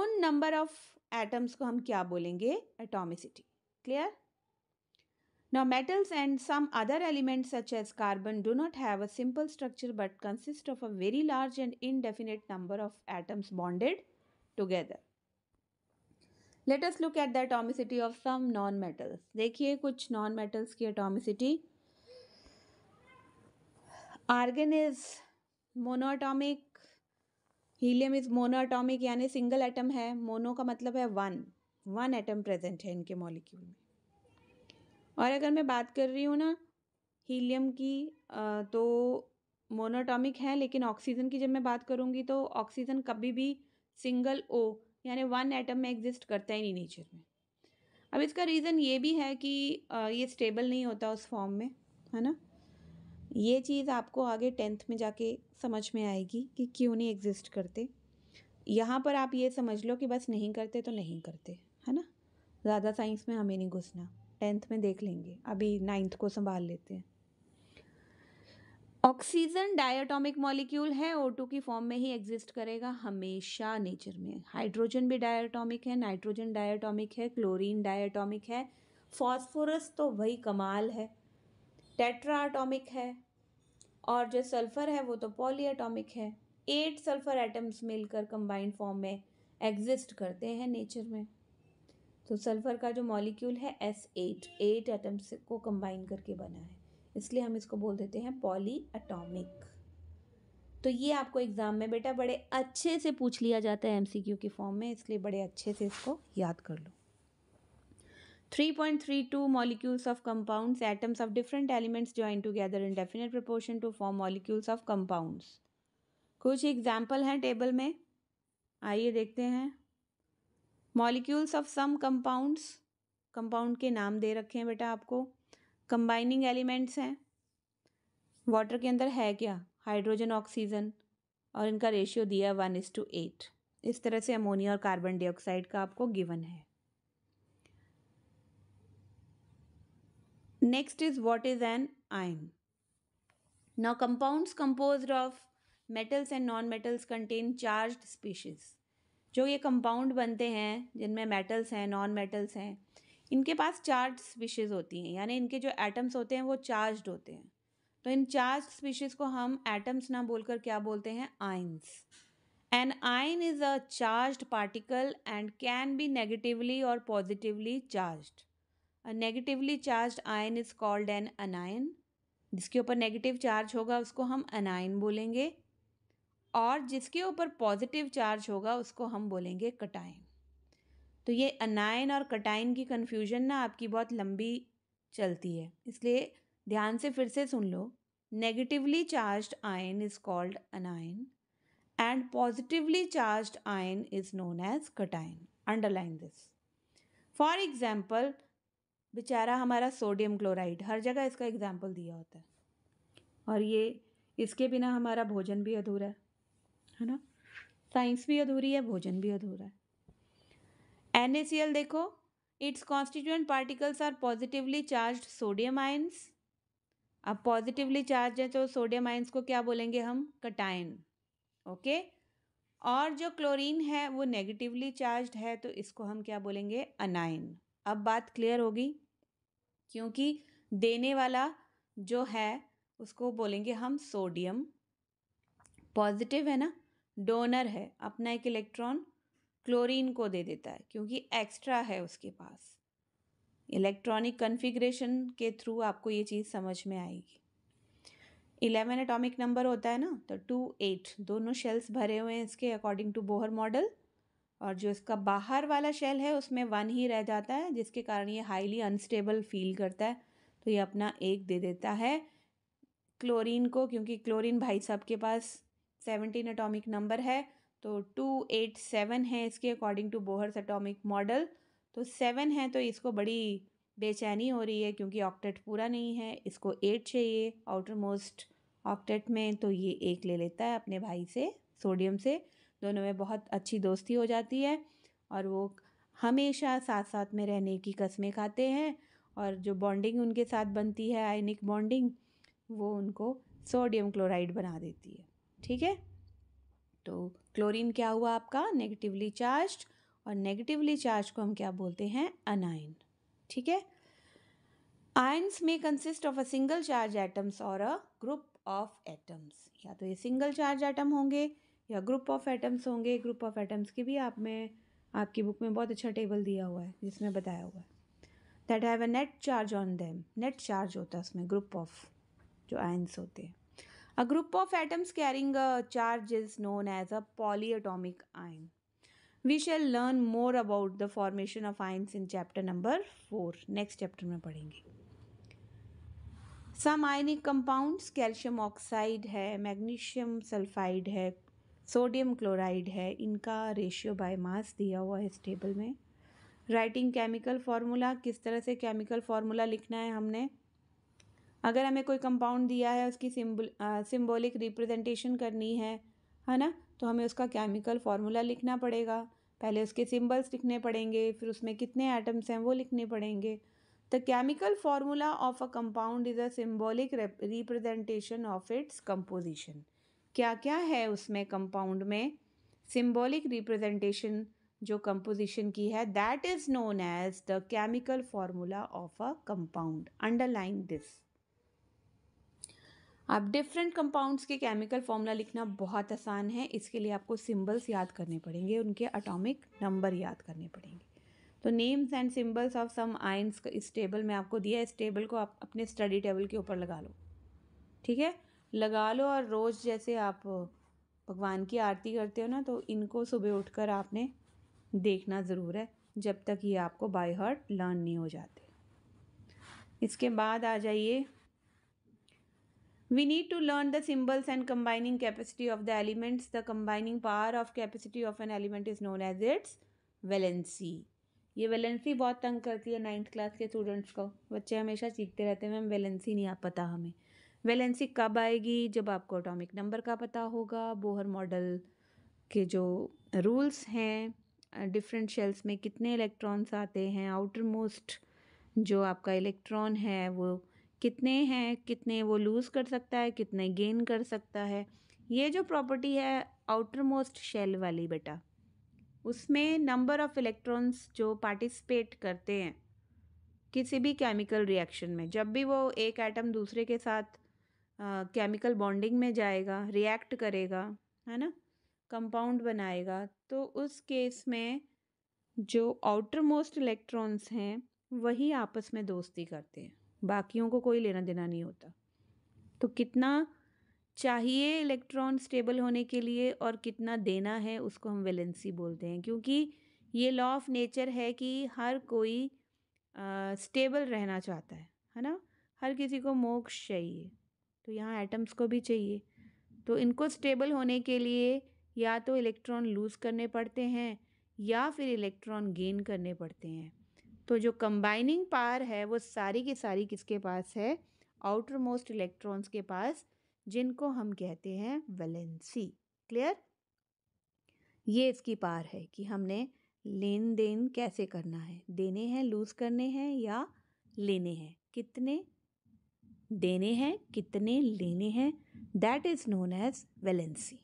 उन नंबर ऑफ एटम्स को हम क्या बोलेंगे atomicity clear now metals and some other elements such as carbon do not have a simple structure but consist of a very large and indefinite number of atoms bonded together let us look at the atomicity of some non metals देखिए कुछ non metals की atomicity argon is monatomic helium is monatomic यानी single atom है mono का मतलब है one one atom present है इनके मॉलिक्यूल में और अगर मैं बात कर रही हूँ ना हीलियम की तो मोनोटॉमिक है लेकिन ऑक्सीजन की जब मैं बात करूँगी तो ऑक्सीजन कभी भी सिंगल ओ यानी वन एटम में एग्जिस्ट करता ही नहीं नेचर में अब इसका रीज़न ये भी है कि ये स्टेबल नहीं होता उस फॉर्म में है ना ये चीज़ आपको आगे टेंथ में जाके समझ में आएगी कि क्यों नहीं एग्जिस्ट करते यहाँ पर आप ये समझ लो कि बस नहीं करते तो नहीं करते है ना ज़्यादा साइंस में हमें नहीं घुसना टेंथ में देख लेंगे अभी नाइन्थ को संभाल लेते हैं ऑक्सीजन डायटोमिक मॉलिक्यूल है ओ टू की फॉर्म में ही एग्जिस्ट करेगा हमेशा नेचर में हाइड्रोजन भी डायटोमिक है नाइट्रोजन डायटोमिक है क्लोरीन डायटोमिक है फॉस्फोरस तो वही कमाल है टेट्रा एटॉमिक है और जो सल्फ़र है वो तो पॉली एटॉमिक है एट सल्फ़र एटम्स मिलकर कंबाइंड फॉर्म में एग्जिस्ट करते हैं नेचर में तो सल्फ़र का जो मॉलिक्यूल है एस एट एट एटम्स को कंबाइन करके बना है इसलिए हम इसको बोल देते हैं पॉली एटॉमिक तो ये आपको एग्ज़ाम में बेटा बड़े अच्छे से पूछ लिया जाता है एमसीक्यू के फॉर्म में इसलिए बड़े अच्छे से इसको याद कर लो 3.32 molecules of compounds atoms of different elements join together in definite proportion to form molecules of compounds कुछ एग्जाम्पल हैं टेबल में आइए देखते हैं molecules of some compounds compound के नाम दे रखे हैं बेटा आपको कंबाइनिंग एलिमेंट्स हैं वाटर के अंदर है क्या हाइड्रोजन ऑक्सीजन और इनका रेशियो दिया है वन इज़ टू एट इस तरह से अमोनिया और कार्बन डाइऑक्साइड का आपको गिवन है next is what is an ion now compounds compose of metals and non metals contain charge species जो ये कंपाउंड बनते हैं जिनमें मेटल्स हैं नॉन मेटल्स हैं इनके पास चार्ज स्पीशीज़ होती हैं यानी इनके जो एटम्स होते हैं वो चार्ज्ड होते हैं तो इन चार्ज स्पीशीज़ को हम एटम्स ना बोलकर क्या बोलते हैं ions an ion is a charge particle and can be negatively or positively charged a negatively charge ion is called an anion जिसके ऊपर नेगेटिव चार्ज होगा उसको हम अनायन बोलेंगे और जिसके ऊपर पॉजिटिव चार्ज होगा उसको हम बोलेंगे कटायन तो ये अनायन और कटाइन की कन्फ्यूजन ना आपकी बहुत लंबी चलती है इसलिए ध्यान से फिर से सुन लो negatively charge ion is called anion and positively charge ion is known as cation underline this for example बेचारा हमारा सोडियम क्लोराइड हर जगह इसका एग्जाम्पल दिया होता है और ये इसके बिना हमारा भोजन भी अधूरा है है ना साइंस भी अधूरी है भोजन भी अधूरा है एन देखो its constituent particles are positively charge sodium ions अब पॉजिटिवली चार्ज है तो सोडियम आइन्स को क्या बोलेंगे हम कटायन ओके और जो क्लोरीन है वो नेगेटिवली चार्ज है तो इसको हम क्या बोलेंगे अनायन अब बात क्लियर होगी क्योंकि देने वाला जो है उसको बोलेंगे हम सोडियम पॉजिटिव है ना डोनर है अपना एक इलेक्ट्रॉन क्लोरीन को दे देता है क्योंकि एक्स्ट्रा है उसके पास इलेक्ट्रॉनिक कन्फिग्रेशन के थ्रू आपको ये चीज़ समझ में आएगी इलेवन एटॉमिक नंबर होता है ना तो टू एट दोनों शेल्स भरे हुए हैं इसके अकॉर्डिंग टू बोहर मॉडल और जो इसका बाहर वाला शेल है उसमें वन ही रह जाता है जिसके कारण ये हाईली अनस्टेबल फील करता है तो ये अपना एक दे देता है क्लोरीन को क्योंकि क्लोरीन भाई साहब के पास सेवनटीन एटॉमिक नंबर है तो टू एट सेवन है इसके according to Bohr's atomic model तो सेवन है तो इसको बड़ी बेचैनी हो रही है क्योंकि ऑक्टेट पूरा नहीं है इसको एट चाहिए आउटर मोस्ट ऑक्टेट में तो ये एक ले लेता है अपने भाई से सोडियम से दोनों में बहुत अच्छी दोस्ती हो जाती है और वो हमेशा साथ साथ में रहने की कस्में खाते हैं और जो बॉन्डिंग उनके साथ बनती है आयनिक बॉन्डिंग वो उनको सोडियम क्लोराइड बना देती है ठीक है तो क्लोरीन क्या हुआ आपका नेगेटिवली चार्ज और नेगेटिवली चार्ज को हम क्या बोलते हैं अनाइन ठीक है आयंस में consist of a single charge atoms or a group of atoms या तो ये सिंगल चार्ज एटम होंगे या ग्रुप ऑफ एटम्स होंगे ग्रुप ऑफ एटम्स की भी आप में आपकी बुक में बहुत अच्छा टेबल दिया हुआ है जिसमें बताया हुआ है that have a net charge on them net charge होता है उसमें ग्रुप ऑफ जो आयंस होते हैं group of atoms atoms carrying a charge is known as a polyatomic ion. We shall learn more about the formation of ions in chapter number four next chapter में पढ़ेंगे some ionic compounds calcium oxide है magnesium sulphide है sodium chloride है इनका ratio by mass दिया हुआ है इस टेबल में राइटिंग केमिकल फार्मूला किस तरह से केमिकल फार्मूला लिखना है हमने अगर हमें कोई कंपाउंड दिया है उसकी सिम्बल सिम्बोलिक रिप्रेजेंटेशन करनी है है ना तो हमें उसका केमिकल फार्मूला लिखना पड़ेगा पहले उसके सिम्बल्स लिखने पड़ेंगे फिर उसमें कितने एटम्स हैं वो लिखने पड़ेंगे the chemical formula of a compound is a symbolic representation of its composition क्या क्या है उसमें कंपाउंड में सिम्बोलिक रिप्रेजेंटेशन जो कंपोजिशन की है that is known as the chemical formula of a compound underline this अब डिफरेंट कंपाउंड्स के केमिकल फॉर्मूला लिखना बहुत आसान है इसके लिए आपको सिंबल्स याद करने पड़ेंगे उनके अटोमिक नंबर याद करने पड़ेंगे तो names and symbols of some ions इस टेबल में आपको दिया इस टेबल को आप अपने स्टडी टेबल के ऊपर लगा लो ठीक है लगा लो और रोज़ जैसे आप भगवान की आरती करते हो ना तो इनको सुबह उठकर आपने देखना ज़रूर है जब तक ये आपको बाय हार्ट लर्न नहीं हो जाते इसके बाद आ जाइए We need to learn the symbols and combining capacity of the elements. The combining power of capacity of an element is known as its valency. ये वैलेंसी बहुत तंग करती है नाइन्थ क्लास के स्टूडेंट्स को बच्चे हमेशा सीखते रहते हैं मैम वैलेंसी नहीं आ पता हमें वैलेंसी कब आएगी जब आपको एटॉमिक नंबर का पता होगा बोहर मॉडल के जो रूल्स हैं डिफरेंट शेल्स में कितने इलेक्ट्रॉन्स आते हैं आउटर मोस्ट जो आपका इलेक्ट्रॉन है वो कितने हैं कितने वो लूज़ कर सकता है कितने गेन कर सकता है ये जो प्रॉपर्टी है आउटर मोस्ट शेल वाली बेटा उसमें नंबर ऑफ़ इलेक्ट्रॉन्स जो पार्टिसिपेट करते हैं किसी भी केमिकल रिएक्शन में जब भी वो एक एटम दूसरे के साथ केमिकल बॉन्डिंग में जाएगा रिएक्ट करेगा है ना कंपाउंड बनाएगा तो उस केस में जो आउटर मोस्ट इलेक्ट्रॉन्स हैं वही आपस में दोस्ती करते हैं बाकियों को कोई लेना देना नहीं होता तो कितना चाहिए इलेक्ट्रॉन स्टेबल होने के लिए और कितना देना है उसको हम वैलेंसी बोलते हैं क्योंकि ये लॉ ऑफ नेचर है कि हर कोई स्टेबल रहना चाहता है है ना हर किसी को मोक्ष चाहिए तो यहाँ एटम्स को भी चाहिए तो इनको स्टेबल होने के लिए या तो इलेक्ट्रॉन लूज़ करने पड़ते हैं या फिर इलेक्ट्रॉन गेन करने पड़ते हैं तो जो कंबाइनिंग पावर है वो सारी की सारी किसके पास है आउटर मोस्ट इलेक्ट्रॉन्स के पास जिनको हम कहते हैं वैलेंसी क्लियर ये इसकी पार है कि हमने लेन देन कैसे करना है देने हैं लूज करने हैं या लेने हैं कितने देने हैं कितने लेने हैं that is known as valency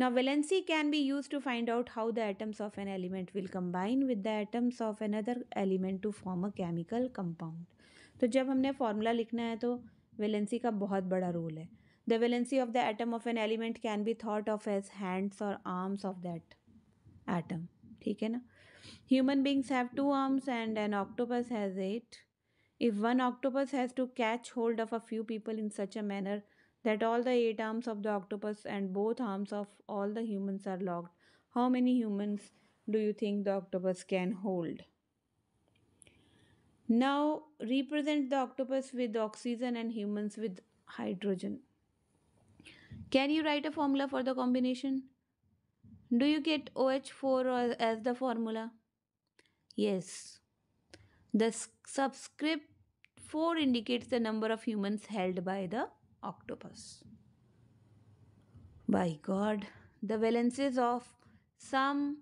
Now valency can be used to find out how the atoms of an element will combine with the atoms of another element to form a chemical compound. तो जब हमने formula लिखना है तो valency का बहुत बड़ा role है the valency of the of of atom element can be thought of as hands or arms of that atom ठीक है ना human beings have two arms and an octopus has eight If one octopus has to catch hold of a few people in such a manner that all the eight arms of the octopus and both arms of all the humans are locked. How many humans do you think the octopus can hold? Now represent the octopus with oxygen and humans with hydrogen. Can you write a formula for the combination? Do you get OH4 as the formula? Yes. The subscript 4 indicates the number of humans held by the octopus. By God, the valences of some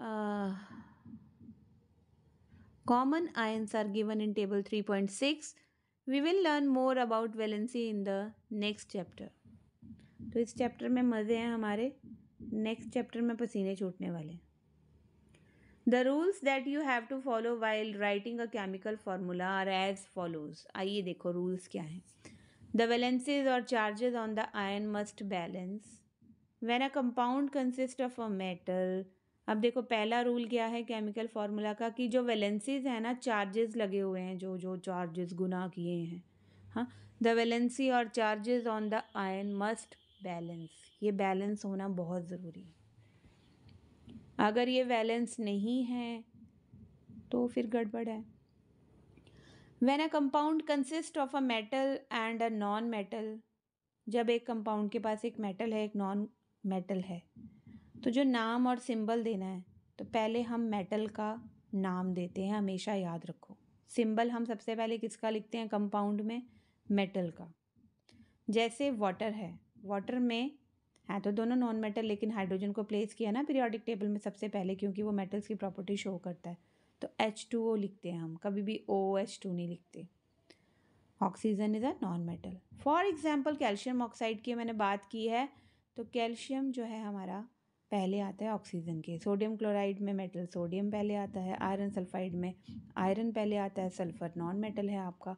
uh, common ions are given in table 3.6. We will learn more about valency in the next chapter तो इस chapter में मज़े हैं हमारे next chapter में पसीने छूटने वाले the rules that you have to follow while writing a chemical formula are as follows आइए देखो रूल्स क्या हैं The valences or charges on the iron must balance. When a compound consists of a metal, अब देखो पहला rule क्या है chemical formula का कि जो वैलेंसीज हैं ना चार्जेस लगे हुए हैं जो जो चार्जेस गुना किए हैं हाँ the valency or charges on the ion must balance ये बैलेंस होना बहुत ज़रूरी है अगर ये बैलेंस नहीं है तो फिर गड़बड़ है when a compound consist of a metal and a non metal जब एक कंपाउंड के पास एक मेटल है एक नॉन मेटल है तो जो नाम और सिंबल देना है तो पहले हम मेटल का नाम देते हैं हमेशा याद रखो सिंबल हम सबसे पहले किसका लिखते हैं कंपाउंड में मेटल का जैसे वाटर है वाटर में है हाँ, तो दोनों नॉन मेटल लेकिन हाइड्रोजन को प्लेस किया ना पीरियोडिक टेबल में सबसे पहले क्योंकि वो मेटल्स की प्रॉपर्टी शो करता है तो एच टू ओ लिखते हैं हम कभी भी ओ एच टू नहीं लिखते oxygen is a non metal for example calcium oxide की मैंने बात की है तो कैल्शियम जो है हमारा पहले आता है ऑक्सीजन के सोडियम क्लोराइड में मेटल सोडियम पहले आता है आयरन सल्फाइड में आयरन पहले आता है सल्फर नॉन मेटल है आपका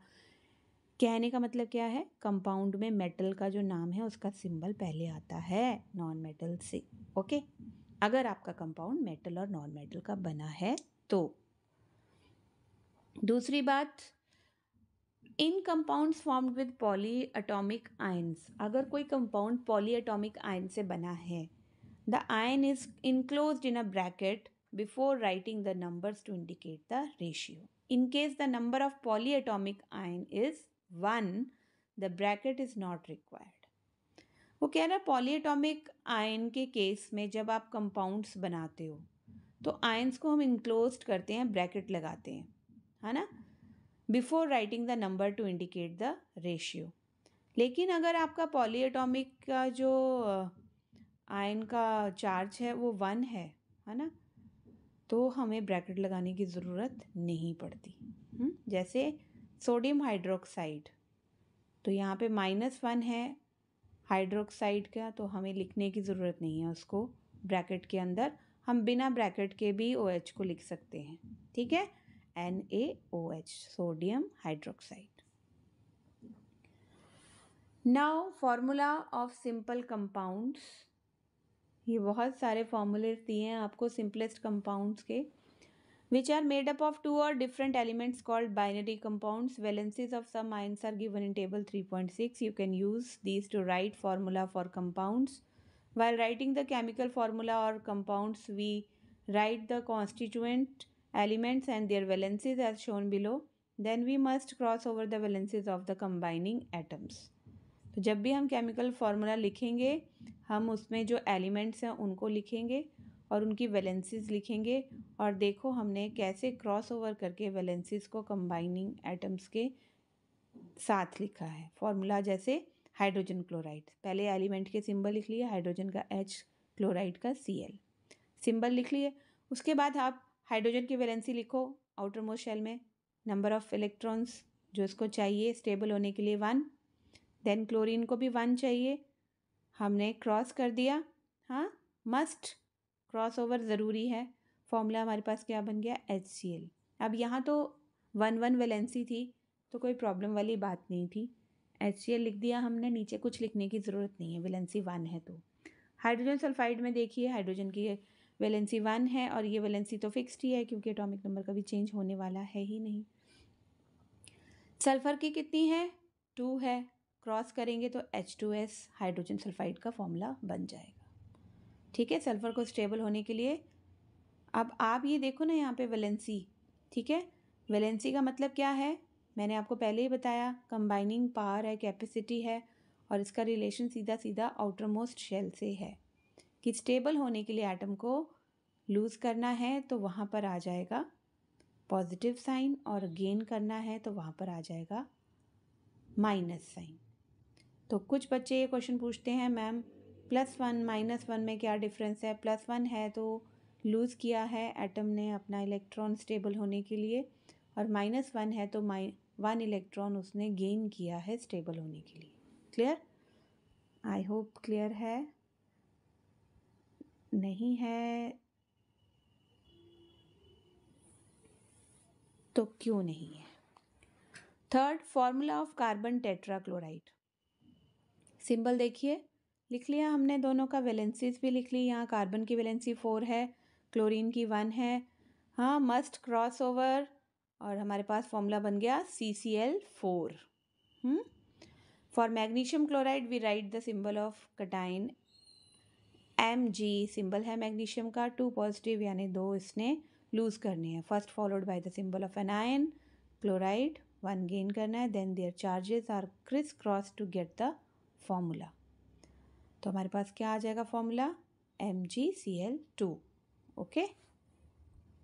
कहने का मतलब क्या है कंपाउंड में मेटल का जो नाम है उसका सिंबल पहले आता है नॉन मेटल से ओके अगर आपका कंपाउंड मेटल और नॉन मेटल का बना है तो दूसरी बात in compounds formed with polyatomic ions अगर कोई कंपाउंड पॉली एटॉमिक आयन से बना है the ion is enclose in a bracket writing the numbers to indicate the ratio in case the number of polyatomic ion is one the bracket is not required वो कह रहा polyatomic ion के case में जब आप compounds बनाते हो तो आयन्स को हम इंक्लोज करते हैं ब्रैकेट लगाते हैं है ना before writing the number to indicate the ratio लेकिन अगर आपका पॉलीएटॉमिक का जो आयन का चार्ज है वो वन है है ना तो हमें ब्रैकेट लगाने की ज़रूरत नहीं पड़ती हुँ? हम्म? जैसे सोडियम हाइड्रोक्साइड तो यहाँ पे माइनस वन है हाइड्रोक्साइड का तो हमें लिखने की ज़रूरत नहीं है उसको ब्रैकेट के अंदर हम बिना ब्रैकेट के भी ओ OH को लिख सकते हैं ठीक है N A O H sodium hydroxide now formula of simple compounds ये बहुत सारे फॉर्मूले दिए हैं आपको सिंपलेस्ट कंपाउंड्स के which are made up of two और different elements called binary compounds valencies of some ions are given in table three point six you can use these to write formula for compounds while writing the chemical formula और compounds we write the constituent elements and their valencies as shown below then we must cross over the valencies of the combining atoms तो जब भी हम chemical formula लिखेंगे हम उसमें जो elements हैं उनको लिखेंगे और उनकी वैलेंसीज लिखेंगे और देखो हमने कैसे क्रॉस ओवर करके वैलेंसीज को कंबाइनिंग एटम्स के साथ लिखा है फॉर्मूला जैसे हाइड्रोजन क्लोराइड पहले एलिमेंट के सिंबल लिख लिए हाइड्रोजन का एच क्लोराइड का सी एल सिंबल लिख लिए उसके बाद आप हाइड्रोजन की वैलेंसी लिखो आउटर मोस्ट शेल में नंबर ऑफ इलेक्ट्रॉन्स जो इसको चाहिए स्टेबल होने के लिए वन देन क्लोरीन को भी वन चाहिए हमने क्रॉस कर दिया हाँ मस्ट क्रॉस ओवर ज़रूरी है फॉर्मूला हमारे पास क्या बन गया एच सी एल अब यहाँ तो वन वन वैलेंसी थी तो कोई प्रॉब्लम वाली बात नहीं थी एच सी एल लिख दिया हमने नीचे कुछ लिखने की ज़रूरत नहीं है वैलेंसी वन है तो हाइड्रोजन सल्फाइड में देखिए हाइड्रोजन की वैलेंसी वन है और ये वैलेंसी तो फिक्स्ड ही है क्योंकि एटॉमिक नंबर कभी चेंज होने वाला है ही नहीं सल्फ़र की कितनी है टू है क्रॉस करेंगे तो H two S hydrogen sulphide का फॉर्मूला बन जाएगा ठीक है सल्फ़र को स्टेबल होने के लिए अब आप ये देखो ना यहाँ पे वैलेंसी ठीक है वैलेंसी का मतलब क्या है मैंने आपको पहले ही बताया कंबाइनिंग पावर है कैपेसिटी है और इसका रिलेशन सीधा सीधा आउटर मोस्ट शेल से है कि स्टेबल होने के लिए एटम को लूज़ करना है तो वहाँ पर आ जाएगा पॉजिटिव साइन और गेन करना है तो वहाँ पर आ जाएगा माइनस साइन तो कुछ बच्चे ये क्वेश्चन पूछते हैं ma'am plus one minus one में क्या डिफरेंस है प्लस वन है तो लूज़ किया है एटम ने अपना इलेक्ट्रॉन स्टेबल होने के लिए और माइनस वन है तो माइ वन इलेक्ट्रॉन उसने गेन किया है स्टेबल होने के लिए क्लियर आई होप क्लियर है नहीं है तो क्यों नहीं है third formula of carbon tetrachloride symbol देखिए लिख लिया हमने दोनों का वैलेंसीज भी लिख ली यहाँ कार्बन की वैलेंसी फोर है क्लोरीन की वन है हाँ मस्ट क्रॉस ओवर और हमारे पास फॉर्मूला बन गया C C L four for magnesium chloride we write the symbol of cation M G symbol है मैग्नीशियम का टू पॉजिटिव यानी दो इसने लूज़ करने हैं first followed by the symbol of anion chloride one gain करना है then their charges are criss cross to get the formula तो हमारे पास क्या आ जाएगा formula M G C L two okay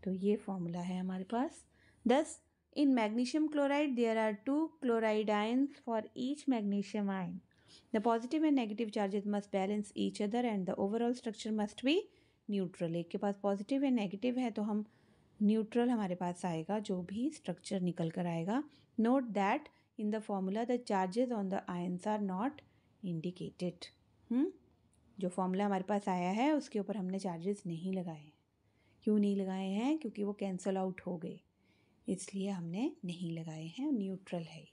तो ये फॉर्मूला है हमारे पास thus in magnesium chloride there are two chloride ions for each magnesium ion The positive and negative charges must balance each other and the overall structure must be neutral एक के पास positive या negative है तो हम neutral हमारे पास आएगा जो भी स्ट्रक्चर निकल कर आएगा note that in the formula the charges on the ions are not indicated जो फॉर्मूला हमारे पास आया है उसके ऊपर हमने चार्जेस नहीं लगाए क्यों नहीं लगाए हैं क्योंकि वो कैंसिल आउट हो गए इसलिए हमने नहीं लगाए हैं न्यूट्रल है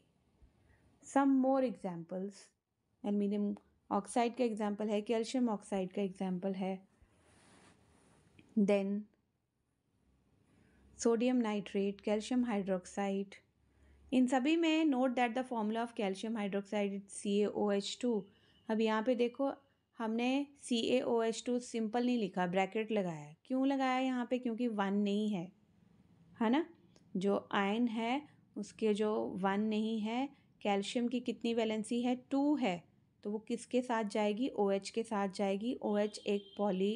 some more examples aluminium oxide का एग्जाम्पल है कैल्शियम ऑक्साइड का एग्जाम्पल है then sodium nitrate calcium hydroxide इन सभी में note that the formula of calcium hydroxide C A O H two अब यहाँ पे देखो हमने C A O H two simple नहीं लिखा ब्रैकेट लगाया क्यों लगाया यहाँ पे क्योंकि वन नहीं है है ना जो आयन है उसके जो वन नहीं है कैल्शियम की कितनी वैलेंसी है टू है तो वो किसके साथ जाएगी ओ OH के साथ जाएगी ओ OH एक पॉली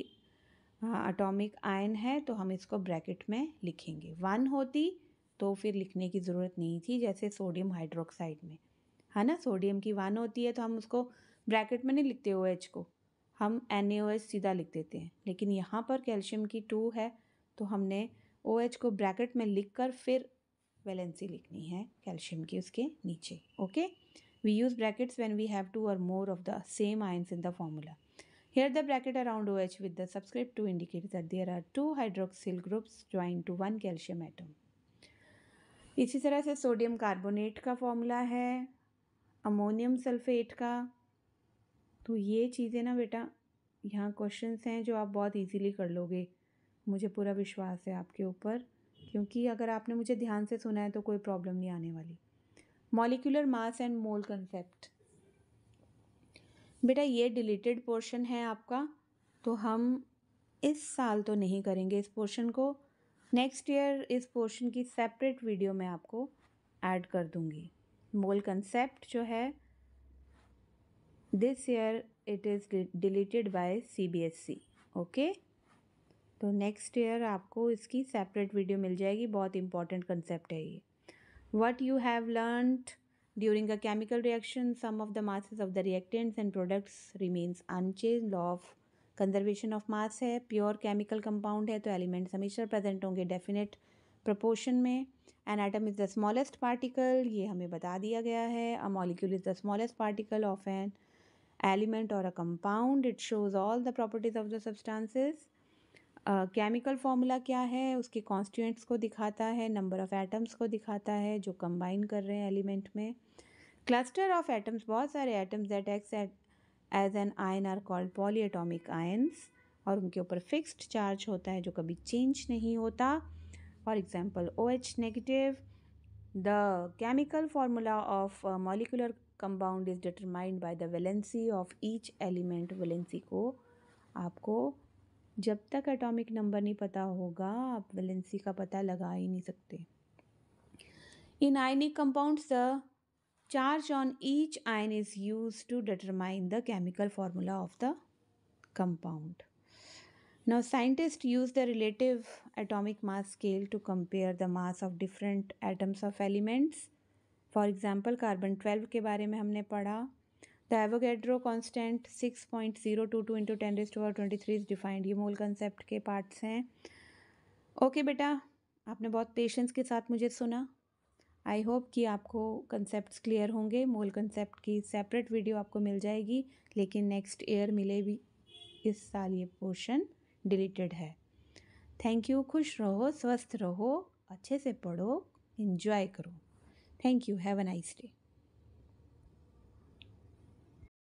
अटोमिक आयन है तो हम इसको ब्रैकेट में लिखेंगे वन होती तो फिर लिखने की ज़रूरत नहीं थी जैसे सोडियम हाइड्रोक्साइड में है ना सोडियम की वन होती है तो हम उसको ब्रैकेट में नहीं लिखते ओ OH को हम एन सीधा लिख देते हैं लेकिन यहाँ पर कैल्शियम की टू है तो हमने ओ OH को ब्रैकेट में लिख कर फिर वैलेंसी लिखनी है कैल्शियम की उसके नीचे okay We use brackets when we have two or more of the same ions in the formula. Here the bracket around OH with the subscript to indicate that there are two hydroxyl groups joined to one calcium atom. इसी तरह से sodium carbonate का formula है ammonium sulphate का तो ये चीज़ें ना बेटा यहाँ क्वेश्चंस हैं जो आप बहुत इजीली कर लोगे मुझे पूरा विश्वास है आपके ऊपर क्योंकि अगर आपने मुझे ध्यान से सुना है तो कोई प्रॉब्लम नहीं आने वाली molecular mass and mole concept बेटा ये डिलीटेड पोर्शन है आपका तो हम इस साल तो नहीं करेंगे इस पोर्शन को नेक्स्ट ईयर इस पोर्शन की सेपरेट वीडियो में आपको ऐड कर दूंगी मोल कंसेप्ट जो है this year it is deleted by C okay तो नेक्स्ट ईयर आपको इसकी सेपरेट वीडियो मिल जाएगी बहुत इंपॉर्टेंट कंसेप्ट है ये what you have learnt during a chemical reaction sum of the masses of the reactants and products remains unchanged law of conservation of mass है pure chemical compound है तो elements हमेशा present होंगे definite proportion में an atom is the smallest particle ये हमें बता दिया गया है a molecule is the smallest particle of an element और a compound it shows all the properties of the substances chemical formula क्या है उसके कॉन्स्टिट्यूंट्स को दिखाता है नंबर ऑफ़ एटम्स को दिखाता है जो कंबाइन कर रहे हैं एलिमेंट में क्लस्टर ऑफ एटम्स बहुत सारे atoms that acts as an ion are called atomic ions और उनके ऊपर फिक्स्ड चार्ज होता है जो कभी चेंज नहीं होता for example O H negative the chemical formula of molecular compound is determined by the valency of each element valency को आपको जब तक एटॉमिक नंबर नहीं पता होगा आप वैलेंसी का पता लगा ही नहीं सकते in ionic compound the charge on each ion is use to determine the chemical formula of the compound now scientist use the relative atomic mass scale to compare the mass of different atoms of elements for example carbon twelve के बारे में हमने पढ़ा the Avogadro constant six point zero two two into ten to twenty three is defined ये mole concept के parts हैं okay okay, बेटा आपने बहुत पेशेंस के साथ मुझे सुना आई होप कि आपको कंसेप्ट क्लियर होंगे मोल कंसेप्ट की सेपरेट वीडियो आपको मिल जाएगी लेकिन नेक्स्ट ईयर मिले भी इस साल ये पोर्शन डिलीटेड है थैंक यू खुश रहो स्वस्थ रहो अच्छे से पढ़ो इन्जॉय करो thank you have a nice day